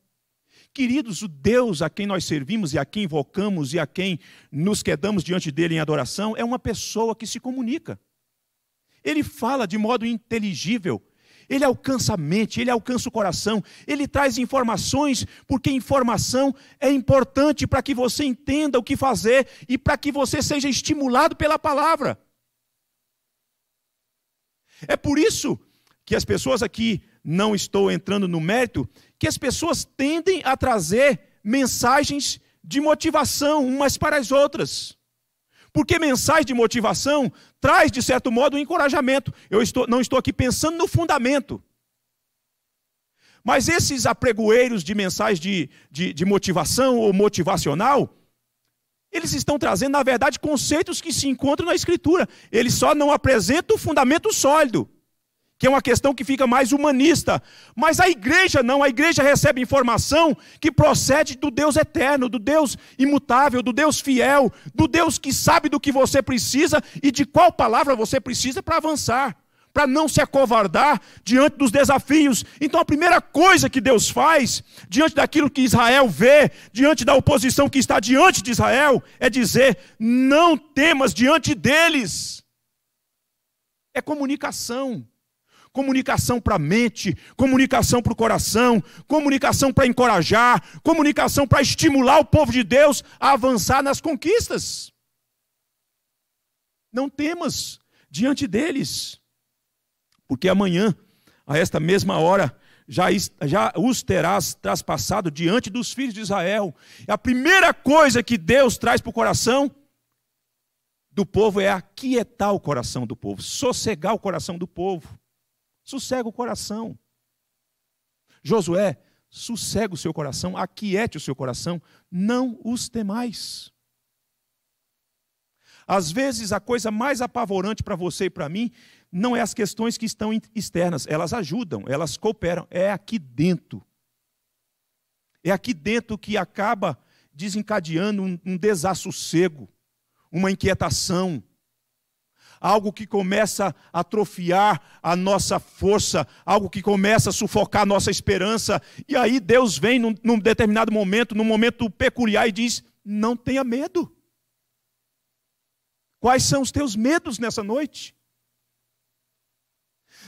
Queridos, o Deus a quem nós servimos e a quem invocamos e a quem nos quedamos diante dele em adoração é uma pessoa que se comunica. Ele fala de modo inteligível, ele alcança a mente, ele alcança o coração, ele traz informações, porque informação é importante para que você entenda o que fazer e para que você seja estimulado pela palavra. É por isso que as pessoas aqui, não estou entrando no mérito, que as pessoas tendem a trazer mensagens de motivação umas para as outras. Porque mensagem de motivação traz, de certo modo, um encorajamento. Eu estou, não estou aqui pensando no fundamento. Mas esses apregoeiros de mensagens de, de, de motivação ou motivacional, eles estão trazendo, na verdade, conceitos que se encontram na Escritura. Eles só não apresentam o fundamento sólido que é uma questão que fica mais humanista. Mas a igreja não, a igreja recebe informação que procede do Deus eterno, do Deus imutável, do Deus fiel, do Deus que sabe do que você precisa e de qual palavra você precisa para avançar para não se acovardar diante dos desafios. Então, a primeira coisa que Deus faz, diante daquilo que Israel vê, diante da oposição que está diante de Israel, é dizer: não temas diante deles. É comunicação comunicação para a mente, comunicação para o coração, comunicação para encorajar, comunicação para estimular o povo de Deus a avançar nas conquistas. Não temas diante deles, porque amanhã, a esta mesma hora, já, já os terás traspassado diante dos filhos de Israel. A primeira coisa que Deus traz para o coração do povo é aquietar o coração do povo, sossegar o coração do povo. Sossega o coração. Josué, sossega o seu coração, aquiete o seu coração, não os temais. Às vezes a coisa mais apavorante para você e para mim não é as questões que estão externas, elas ajudam, elas cooperam, é aqui dentro. É aqui dentro que acaba desencadeando um, um desassossego, uma inquietação, algo que começa a atrofiar a nossa força, algo que começa a sufocar a nossa esperança. E aí Deus vem num, num determinado momento, num momento peculiar, e diz: Não tenha medo. Quais são os teus medos nessa noite?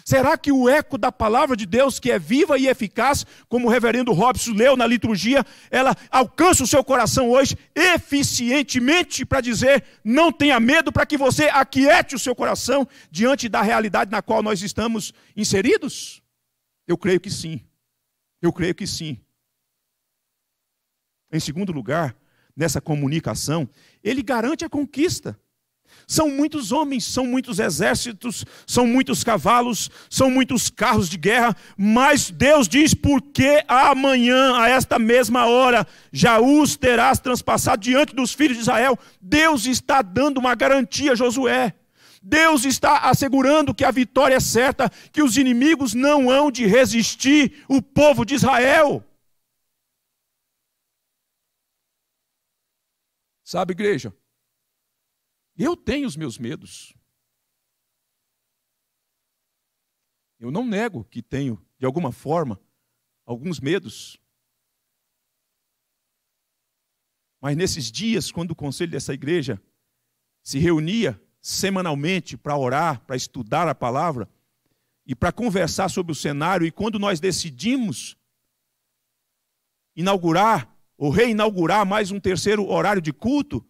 Será que o eco da palavra de Deus, que é viva e eficaz, como o reverendo Robson leu na liturgia, ela alcança o seu coração hoje eficientemente para dizer: não tenha medo, para que você aquiete o seu coração diante da realidade na qual nós estamos inseridos? Eu creio que sim. Eu creio que sim. Em segundo lugar, nessa comunicação, ele garante a conquista. São muitos homens, são muitos exércitos, são muitos cavalos, são muitos carros de guerra, mas Deus diz: porque amanhã, a esta mesma hora, já os terás transpassado diante dos filhos de Israel. Deus está dando uma garantia a Josué. Deus está assegurando que a vitória é certa, que os inimigos não hão de resistir o povo de Israel. Sabe, igreja? Eu tenho os meus medos. Eu não nego que tenho, de alguma forma, alguns medos. Mas nesses dias, quando o conselho dessa igreja se reunia semanalmente para orar, para estudar a palavra e para conversar sobre o cenário, e quando nós decidimos inaugurar ou reinaugurar mais um terceiro horário de culto,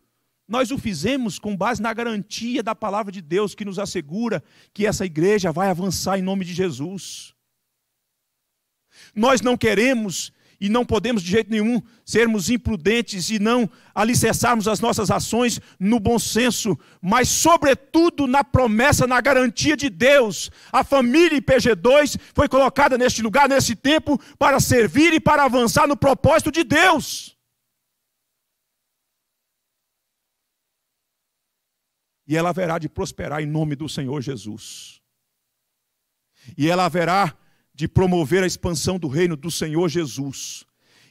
nós o fizemos com base na garantia da palavra de Deus que nos assegura que essa igreja vai avançar em nome de Jesus. Nós não queremos e não podemos de jeito nenhum sermos imprudentes e não alicerçarmos as nossas ações no bom senso, mas sobretudo na promessa, na garantia de Deus. A família IPG2 foi colocada neste lugar, nesse tempo, para servir e para avançar no propósito de Deus. e ela haverá de prosperar em nome do Senhor Jesus. E ela haverá de promover a expansão do reino do Senhor Jesus.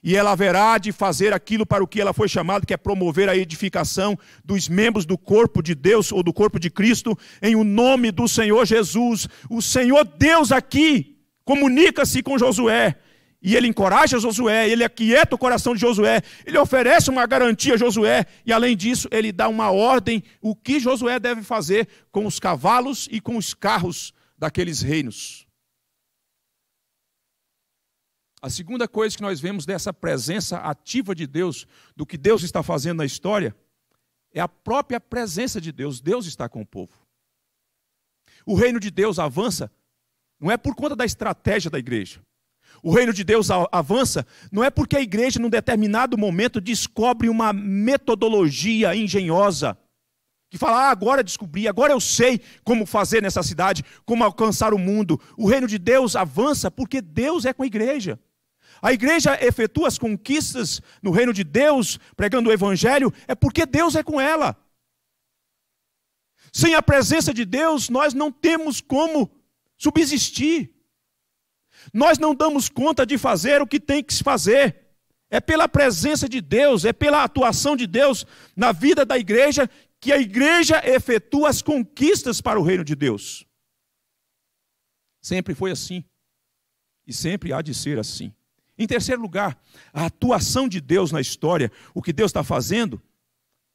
E ela haverá de fazer aquilo para o que ela foi chamada, que é promover a edificação dos membros do corpo de Deus ou do corpo de Cristo, em o um nome do Senhor Jesus. O Senhor Deus aqui comunica-se com Josué e ele encoraja Josué, ele aquieta o coração de Josué, ele oferece uma garantia a Josué, e além disso, ele dá uma ordem o que Josué deve fazer com os cavalos e com os carros daqueles reinos. A segunda coisa que nós vemos dessa presença ativa de Deus, do que Deus está fazendo na história, é a própria presença de Deus. Deus está com o povo. O reino de Deus avança, não é por conta da estratégia da igreja o reino de Deus avança, não é porque a igreja, num determinado momento, descobre uma metodologia engenhosa. Que fala, ah, agora descobri, agora eu sei como fazer nessa cidade, como alcançar o mundo. O reino de Deus avança porque Deus é com a igreja. A igreja efetua as conquistas no reino de Deus, pregando o evangelho, é porque Deus é com ela. Sem a presença de Deus, nós não temos como subsistir. Nós não damos conta de fazer o que tem que se fazer. É pela presença de Deus, é pela atuação de Deus na vida da igreja que a igreja efetua as conquistas para o reino de Deus. Sempre foi assim e sempre há de ser assim. Em terceiro lugar, a atuação de Deus na história, o que Deus está fazendo,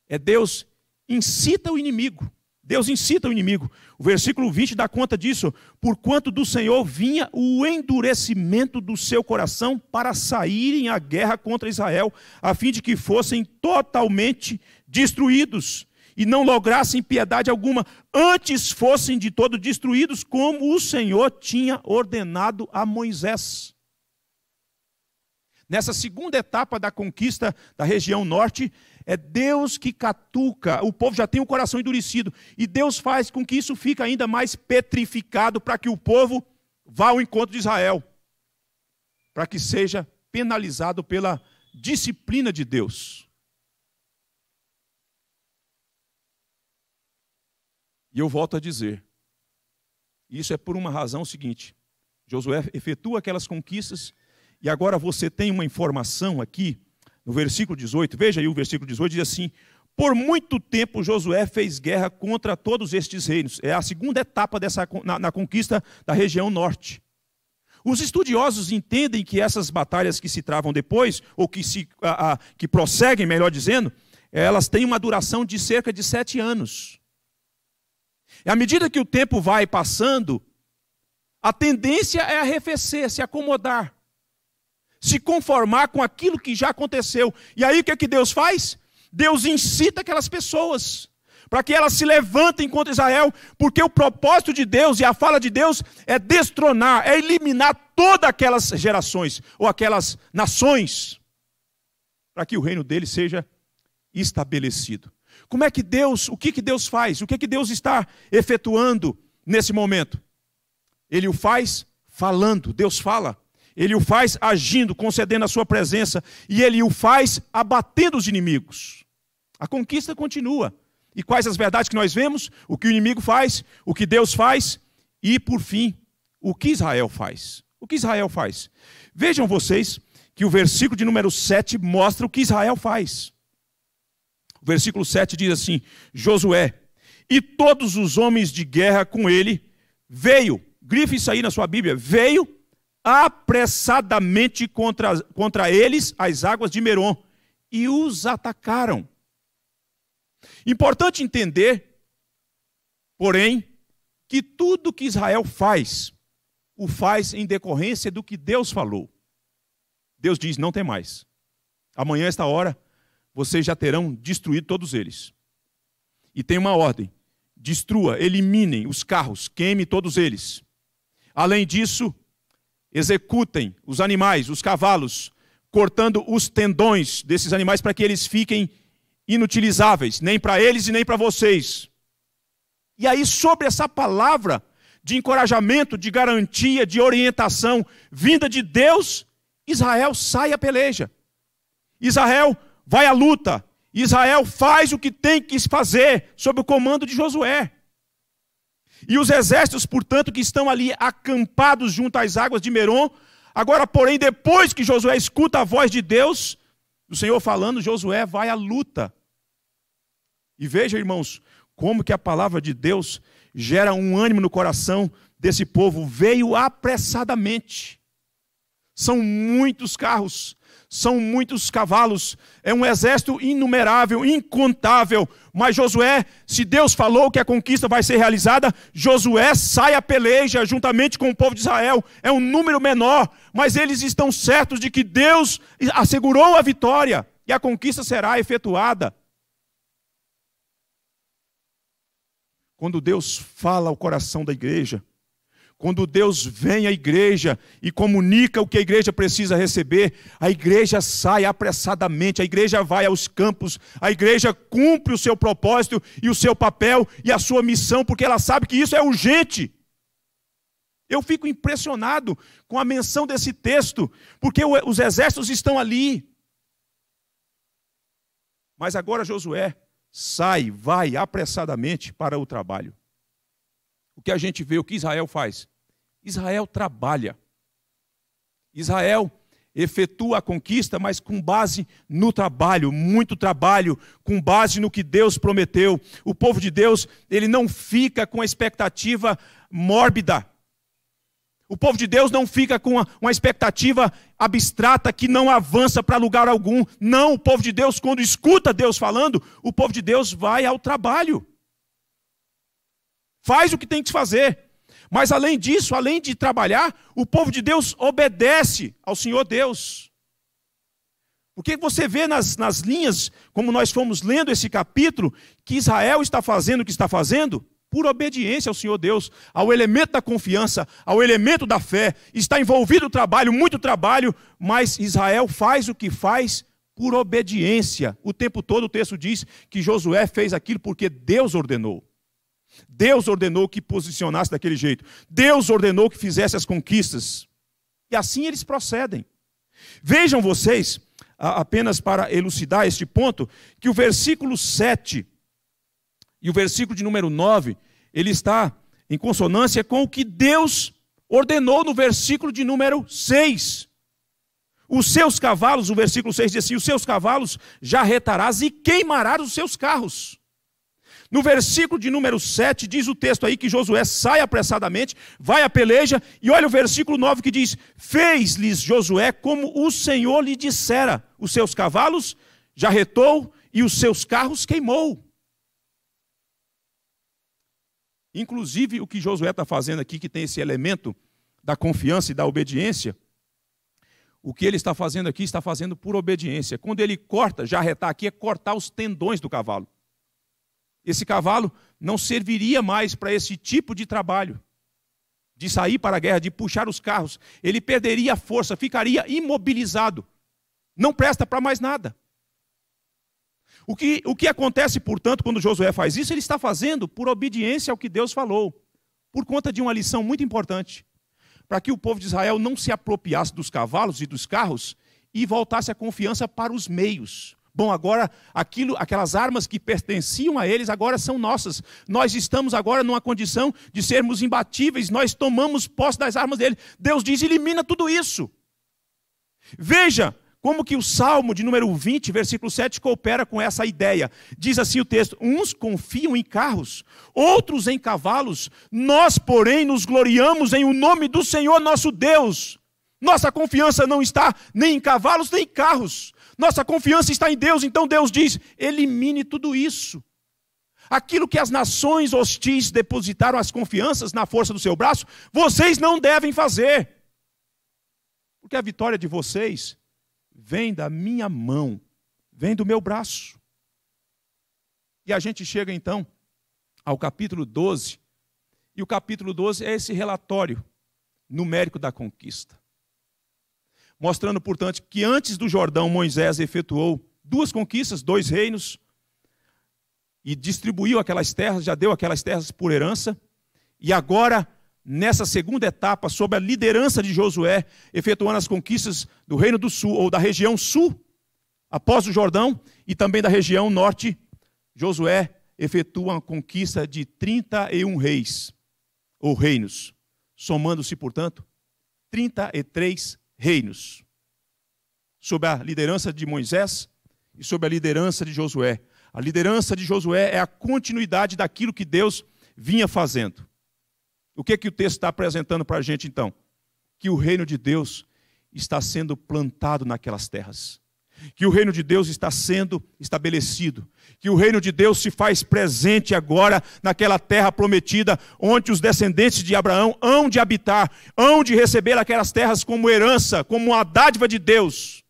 é Deus incita o inimigo Deus incita o inimigo. O versículo 20 dá conta disso. Porquanto do Senhor vinha o endurecimento do seu coração para saírem à guerra contra Israel, a fim de que fossem totalmente destruídos e não lograssem piedade alguma, antes fossem de todo destruídos, como o Senhor tinha ordenado a Moisés. Nessa segunda etapa da conquista da região norte, é Deus que catuca. O povo já tem o coração endurecido. E Deus faz com que isso fique ainda mais petrificado para que o povo vá ao encontro de Israel. Para que seja penalizado pela disciplina de Deus. E eu volto a dizer: isso é por uma razão seguinte. Josué efetua aquelas conquistas, e agora você tem uma informação aqui no versículo 18, veja aí o versículo 18, diz assim: Por muito tempo Josué fez guerra contra todos estes reinos. É a segunda etapa dessa, na, na conquista da região norte. Os estudiosos entendem que essas batalhas que se travam depois, ou que, se, a, a, que prosseguem, melhor dizendo, elas têm uma duração de cerca de sete anos. E à medida que o tempo vai passando, a tendência é arrefecer, se acomodar se conformar com aquilo que já aconteceu. E aí o que, é que Deus faz? Deus incita aquelas pessoas para que elas se levantem contra Israel, porque o propósito de Deus e a fala de Deus é destronar, é eliminar todas aquelas gerações ou aquelas nações, para que o reino dele seja estabelecido. Como é que Deus, o que, que Deus faz? O que, é que Deus está efetuando nesse momento? Ele o faz falando, Deus fala. Ele o faz agindo, concedendo a sua presença, e ele o faz abatendo os inimigos. A conquista continua. E quais as verdades que nós vemos? O que o inimigo faz, o que Deus faz, e por fim, o que Israel faz. O que Israel faz? Vejam vocês que o versículo de número 7 mostra o que Israel faz. O versículo 7 diz assim: Josué e todos os homens de guerra com ele veio, grife isso aí na sua Bíblia, veio apressadamente contra, contra eles as águas de Merom e os atacaram. Importante entender, porém, que tudo que Israel faz, o faz em decorrência do que Deus falou. Deus diz: não tem mais. Amanhã, esta hora, vocês já terão destruído todos eles. E tem uma ordem: destrua, eliminem os carros, queime todos eles. Além disso, executem os animais, os cavalos, cortando os tendões desses animais para que eles fiquem inutilizáveis, nem para eles e nem para vocês. E aí, sobre essa palavra de encorajamento, de garantia, de orientação vinda de Deus, Israel sai à peleja. Israel vai à luta. Israel faz o que tem que fazer sob o comando de Josué. E os exércitos, portanto, que estão ali acampados junto às águas de Merom, agora, porém, depois que Josué escuta a voz de Deus, do Senhor falando, Josué vai à luta. E veja, irmãos, como que a palavra de Deus gera um ânimo no coração desse povo. Veio apressadamente. São muitos carros, são muitos cavalos, é um exército inumerável, incontável. Mas Josué, se Deus falou que a conquista vai ser realizada, Josué sai à peleja juntamente com o povo de Israel. É um número menor, mas eles estão certos de que Deus assegurou a vitória e a conquista será efetuada. Quando Deus fala ao coração da igreja, quando Deus vem à igreja e comunica o que a igreja precisa receber, a igreja sai apressadamente, a igreja vai aos campos, a igreja cumpre o seu propósito e o seu papel e a sua missão, porque ela sabe que isso é urgente. Eu fico impressionado com a menção desse texto, porque os exércitos estão ali. Mas agora Josué sai, vai apressadamente para o trabalho o que a gente vê, o que Israel faz? Israel trabalha. Israel efetua a conquista, mas com base no trabalho, muito trabalho, com base no que Deus prometeu. O povo de Deus, ele não fica com a expectativa mórbida. O povo de Deus não fica com uma, expectativa abstrata que não avança para lugar algum. Não, o povo de Deus, quando escuta Deus falando, o povo de Deus vai ao trabalho faz o que tem que fazer. Mas além disso, além de trabalhar, o povo de Deus obedece ao Senhor Deus. O que você vê nas, nas linhas, como nós fomos lendo esse capítulo, que Israel está fazendo o que está fazendo? Por obediência ao Senhor Deus, ao elemento da confiança, ao elemento da fé. Está envolvido o trabalho, muito trabalho, mas Israel faz o que faz por obediência. O tempo todo o texto diz que Josué fez aquilo porque Deus ordenou. Deus ordenou que posicionasse daquele jeito. Deus ordenou que fizesse as conquistas. E assim eles procedem. Vejam vocês, apenas para elucidar este ponto, que o versículo 7 e o versículo de número 9, ele está em consonância com o que Deus ordenou no versículo de número 6. Os seus cavalos, o versículo 6 diz assim: os seus cavalos já retarás e queimarás os seus carros. No versículo de número 7, diz o texto aí que Josué sai apressadamente, vai à peleja, e olha o versículo 9 que diz: Fez-lhes Josué como o Senhor lhe dissera, os seus cavalos jarretou e os seus carros queimou. Inclusive, o que Josué está fazendo aqui, que tem esse elemento da confiança e da obediência, o que ele está fazendo aqui, está fazendo por obediência. Quando ele corta, jarretar aqui é cortar os tendões do cavalo esse cavalo não serviria mais para esse tipo de trabalho, de sair para a guerra, de puxar os carros. Ele perderia a força, ficaria imobilizado. Não presta para mais nada. O que, o que acontece, portanto, quando Josué faz isso, ele está fazendo por obediência ao que Deus falou, por conta de uma lição muito importante. Para que o povo de Israel não se apropriasse dos cavalos e dos carros e voltasse a confiança para os meios, Bom, agora aquilo, aquelas armas que pertenciam a eles agora são nossas. Nós estamos agora numa condição de sermos imbatíveis, nós tomamos posse das armas dele. Deus diz: elimina tudo isso. Veja como que o Salmo de número 20, versículo 7, coopera com essa ideia. Diz assim o texto: Uns confiam em carros, outros em cavalos, nós, porém, nos gloriamos em o nome do Senhor nosso Deus. Nossa confiança não está nem em cavalos nem em carros. Nossa confiança está em Deus, então Deus diz: elimine tudo isso. Aquilo que as nações hostis depositaram as confianças na força do seu braço, vocês não devem fazer. Porque a vitória de vocês vem da minha mão, vem do meu braço. E a gente chega então ao capítulo 12. E o capítulo 12 é esse relatório numérico da conquista mostrando, portanto, que antes do Jordão, Moisés efetuou duas conquistas, dois reinos, e distribuiu aquelas terras, já deu aquelas terras por herança, e agora, nessa segunda etapa, sob a liderança de Josué, efetuando as conquistas do Reino do Sul, ou da região sul, após o Jordão, e também da região norte, Josué efetua a conquista de 31 reis, ou reinos, somando-se, portanto, 33 reinos, sob a liderança de Moisés e sob a liderança de Josué. A liderança de Josué é a continuidade daquilo que Deus vinha fazendo. O que é que o texto está apresentando para a gente então? Que o reino de Deus está sendo plantado naquelas terras que o reino de Deus está sendo estabelecido, que o reino de Deus se faz presente agora naquela terra prometida, onde os descendentes de Abraão hão de habitar, hão de receber aquelas terras como herança, como a dádiva de Deus.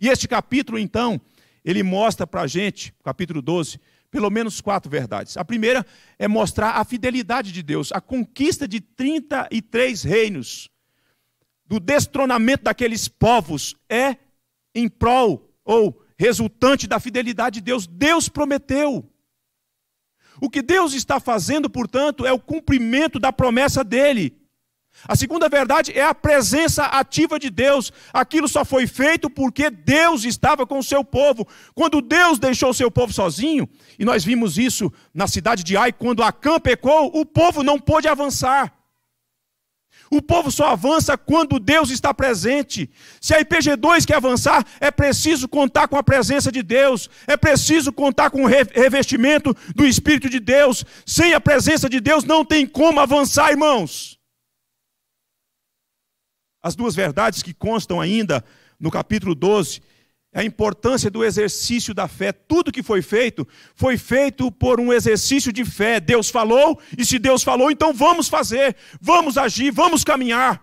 E este capítulo, então, ele mostra para a gente, capítulo 12, pelo menos quatro verdades. A primeira é mostrar a fidelidade de Deus, a conquista de 33 reinos, do destronamento daqueles povos, é em prol ou resultante da fidelidade de Deus. Deus prometeu. O que Deus está fazendo, portanto, é o cumprimento da promessa dele. A segunda verdade é a presença ativa de Deus. Aquilo só foi feito porque Deus estava com o seu povo. Quando Deus deixou o seu povo sozinho, e nós vimos isso na cidade de Ai, quando Acã pecou, o povo não pôde avançar. O povo só avança quando Deus está presente. Se a IPG2 quer avançar, é preciso contar com a presença de Deus, é preciso contar com o revestimento do Espírito de Deus. Sem a presença de Deus não tem como avançar, irmãos. As duas verdades que constam ainda no capítulo 12 a importância do exercício da fé. Tudo que foi feito foi feito por um exercício de fé. Deus falou, e se Deus falou, então vamos fazer, vamos agir, vamos caminhar.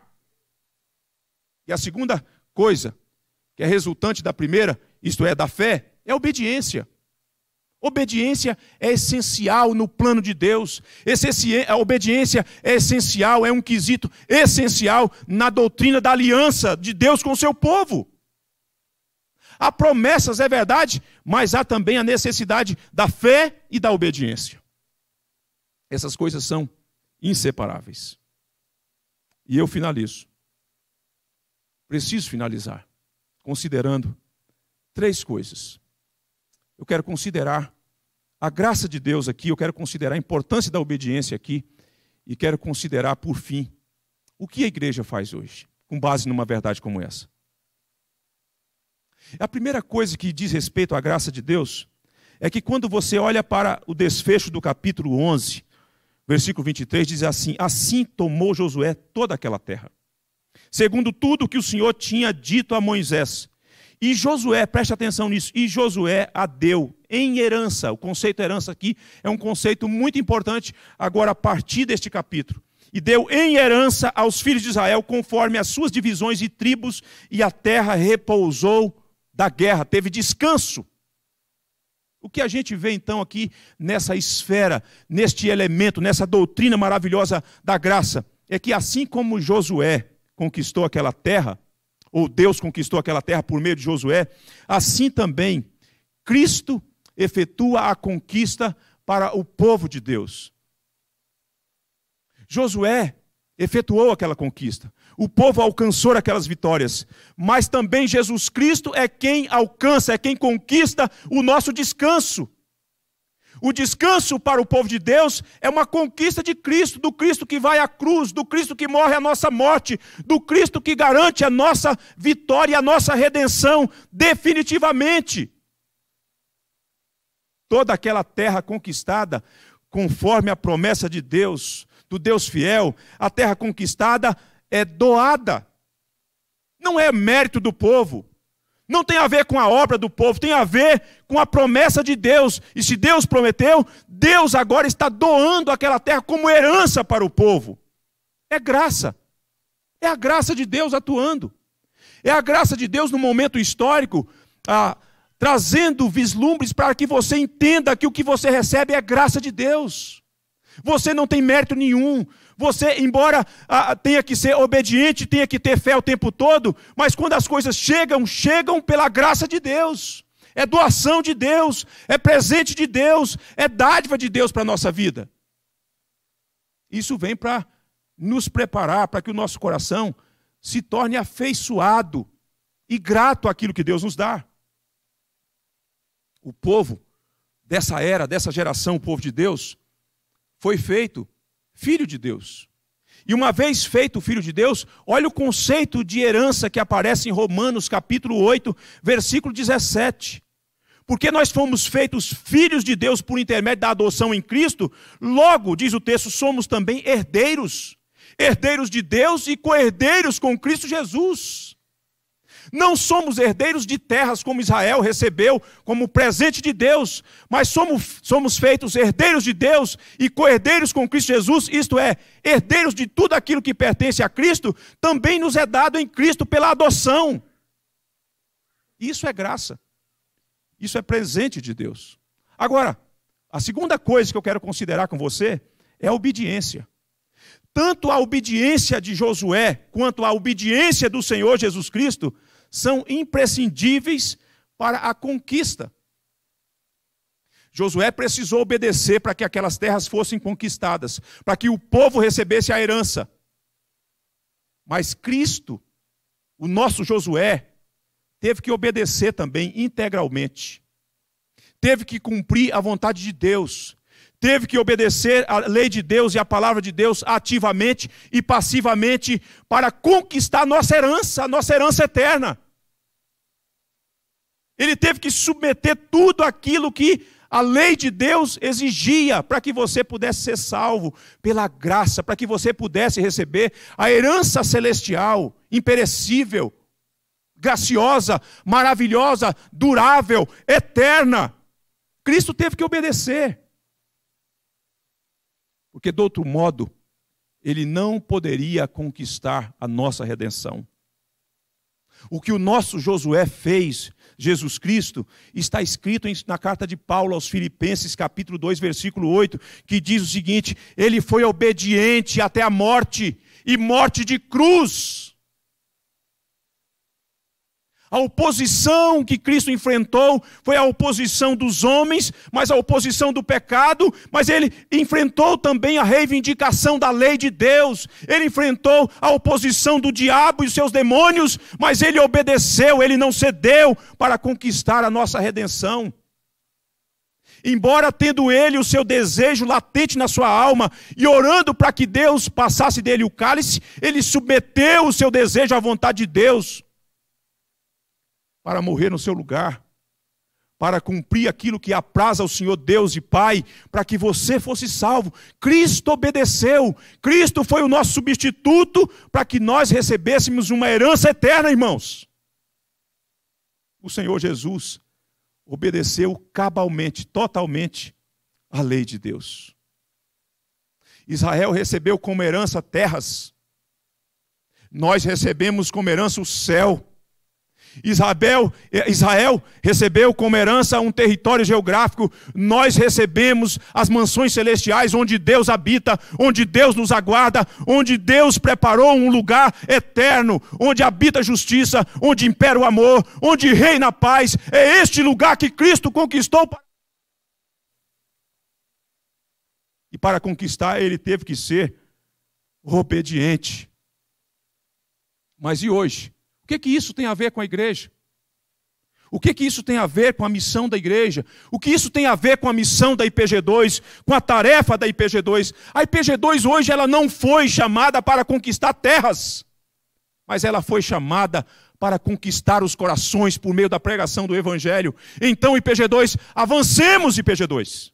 E a segunda coisa, que é resultante da primeira, isto é, da fé, é obediência. Obediência é essencial no plano de Deus. A obediência é essencial, é um quesito essencial na doutrina da aliança de Deus com o seu povo. Há promessas, é verdade, mas há também a necessidade da fé e da obediência. Essas coisas são inseparáveis. E eu finalizo. Preciso finalizar considerando três coisas. Eu quero considerar a graça de Deus aqui, eu quero considerar a importância da obediência aqui e quero considerar, por fim, o que a igreja faz hoje, com base numa verdade como essa. A primeira coisa que diz respeito à graça de Deus é que quando você olha para o desfecho do capítulo 11, versículo 23, diz assim: Assim tomou Josué toda aquela terra, segundo tudo que o Senhor tinha dito a Moisés. E Josué, preste atenção nisso, e Josué a deu em herança. O conceito herança aqui é um conceito muito importante agora a partir deste capítulo. E deu em herança aos filhos de Israel, conforme as suas divisões e tribos, e a terra repousou da guerra, teve descanso. O que a gente vê então aqui nessa esfera, neste elemento, nessa doutrina maravilhosa da graça, é que assim como Josué conquistou aquela terra, ou Deus conquistou aquela terra por meio de Josué, assim também Cristo efetua a conquista para o povo de Deus. Josué efetuou aquela conquista, o povo alcançou aquelas vitórias. Mas também Jesus Cristo é quem alcança, é quem conquista o nosso descanso. O descanso para o povo de Deus é uma conquista de Cristo, do Cristo que vai à cruz, do Cristo que morre a nossa morte, do Cristo que garante a nossa vitória e a nossa redenção definitivamente. Toda aquela terra conquistada, conforme a promessa de Deus, do Deus fiel, a terra conquistada é doada. Não é mérito do povo. Não tem a ver com a obra do povo, tem a ver com a promessa de Deus. E se Deus prometeu, Deus agora está doando aquela terra como herança para o povo. É graça. É a graça de Deus atuando. É a graça de Deus no momento histórico, ah, trazendo vislumbres para que você entenda que o que você recebe é graça de Deus. Você não tem mérito nenhum, você, embora ah, tenha que ser obediente, tenha que ter fé o tempo todo, mas quando as coisas chegam, chegam pela graça de Deus. É doação de Deus, é presente de Deus, é dádiva de Deus para a nossa vida. Isso vem para nos preparar, para que o nosso coração se torne afeiçoado e grato àquilo que Deus nos dá. O povo dessa era, dessa geração, o povo de Deus, foi feito filho de Deus. E uma vez feito o filho de Deus, olha o conceito de herança que aparece em Romanos capítulo 8, versículo 17. Porque nós fomos feitos filhos de Deus por intermédio da adoção em Cristo, logo, diz o texto, somos também herdeiros, herdeiros de Deus e co-herdeiros com Cristo Jesus. Não somos herdeiros de terras como Israel recebeu como presente de Deus, mas somos, somos feitos herdeiros de Deus e co-herdeiros com Cristo Jesus, isto é, herdeiros de tudo aquilo que pertence a Cristo, também nos é dado em Cristo pela adoção. Isso é graça. Isso é presente de Deus. Agora, a segunda coisa que eu quero considerar com você é a obediência tanto a obediência de Josué quanto a obediência do Senhor Jesus Cristo são imprescindíveis para a conquista. Josué precisou obedecer para que aquelas terras fossem conquistadas, para que o povo recebesse a herança. Mas Cristo, o nosso Josué, teve que obedecer também integralmente. Teve que cumprir a vontade de Deus, teve que obedecer à lei de Deus e à palavra de Deus ativamente e passivamente para conquistar nossa herança, a nossa herança eterna. Ele teve que submeter tudo aquilo que a lei de Deus exigia para que você pudesse ser salvo pela graça, para que você pudesse receber a herança celestial, imperecível, graciosa, maravilhosa, durável, eterna. Cristo teve que obedecer. Porque, do outro modo, ele não poderia conquistar a nossa redenção. O que o nosso Josué fez, Jesus Cristo, está escrito na carta de Paulo aos Filipenses, capítulo 2, versículo 8, que diz o seguinte: Ele foi obediente até a morte, e morte de cruz. A oposição que Cristo enfrentou foi a oposição dos homens, mas a oposição do pecado, mas ele enfrentou também a reivindicação da lei de Deus. Ele enfrentou a oposição do diabo e seus demônios, mas ele obedeceu, ele não cedeu para conquistar a nossa redenção embora tendo ele o seu desejo latente na sua alma e orando para que Deus passasse dele o cálice, ele submeteu o seu desejo à vontade de Deus para morrer no seu lugar, para cumprir aquilo que apraza ao Senhor Deus e Pai, para que você fosse salvo. Cristo obedeceu, Cristo foi o nosso substituto para que nós recebêssemos uma herança eterna, irmãos. O Senhor Jesus obedeceu cabalmente, totalmente a lei de Deus. Israel recebeu como herança terras, nós recebemos como herança o céu. Israel, eh, Israel recebeu como herança um território geográfico, nós recebemos as mansões celestiais onde Deus habita, onde Deus nos aguarda, onde Deus preparou um lugar eterno, onde habita a justiça, onde impera o amor, onde reina a paz. É este lugar que Cristo conquistou. E para conquistar, ele teve que ser obediente. Mas e hoje? que, que isso tem a ver com a igreja? O que, que isso tem a ver com a missão da igreja? O que isso tem a ver com a missão da IPG2, com a tarefa da IPG2? A IPG2 hoje ela não foi chamada para conquistar terras, mas ela foi chamada para conquistar os corações por meio da pregação do Evangelho. Então, IPG2, avancemos, IPG2.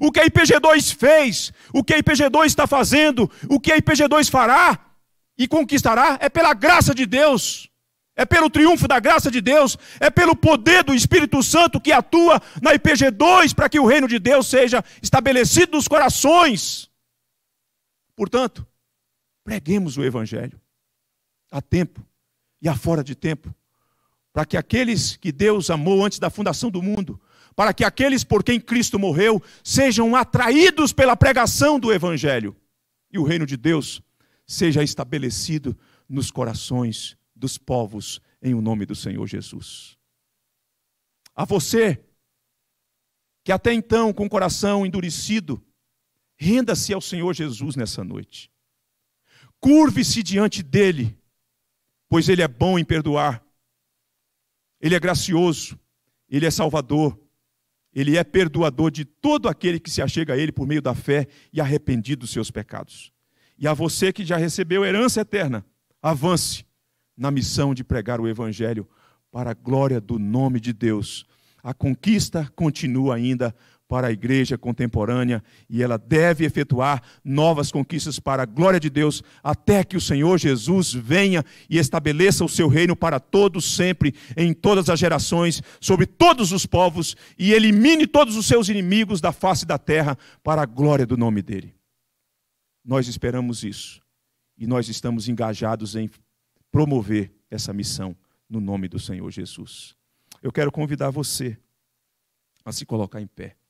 O que a IPG2 fez, o que a IPG2 está fazendo, o que a IPG2 fará, e conquistará é pela graça de Deus, é pelo triunfo da graça de Deus, é pelo poder do Espírito Santo que atua na IPG2 para que o reino de Deus seja estabelecido nos corações. Portanto, preguemos o Evangelho a tempo e a fora de tempo, para que aqueles que Deus amou antes da fundação do mundo, para que aqueles por quem Cristo morreu sejam atraídos pela pregação do Evangelho e o reino de Deus seja estabelecido nos corações dos povos, em o nome do Senhor Jesus. A você, que até então, com o coração endurecido, renda-se ao Senhor Jesus nessa noite. Curve-se diante dele, pois ele é bom em perdoar. Ele é gracioso, ele é salvador, ele é perdoador de todo aquele que se achega a ele por meio da fé e arrependido dos seus pecados. E a você que já recebeu herança eterna, avance na missão de pregar o Evangelho para a glória do nome de Deus. A conquista continua ainda para a igreja contemporânea e ela deve efetuar novas conquistas para a glória de Deus, até que o Senhor Jesus venha e estabeleça o seu reino para todos sempre, em todas as gerações, sobre todos os povos e elimine todos os seus inimigos da face da terra para a glória do nome dele. Nós esperamos isso e nós estamos engajados em promover essa missão no nome do Senhor Jesus. Eu quero convidar você a se colocar em pé.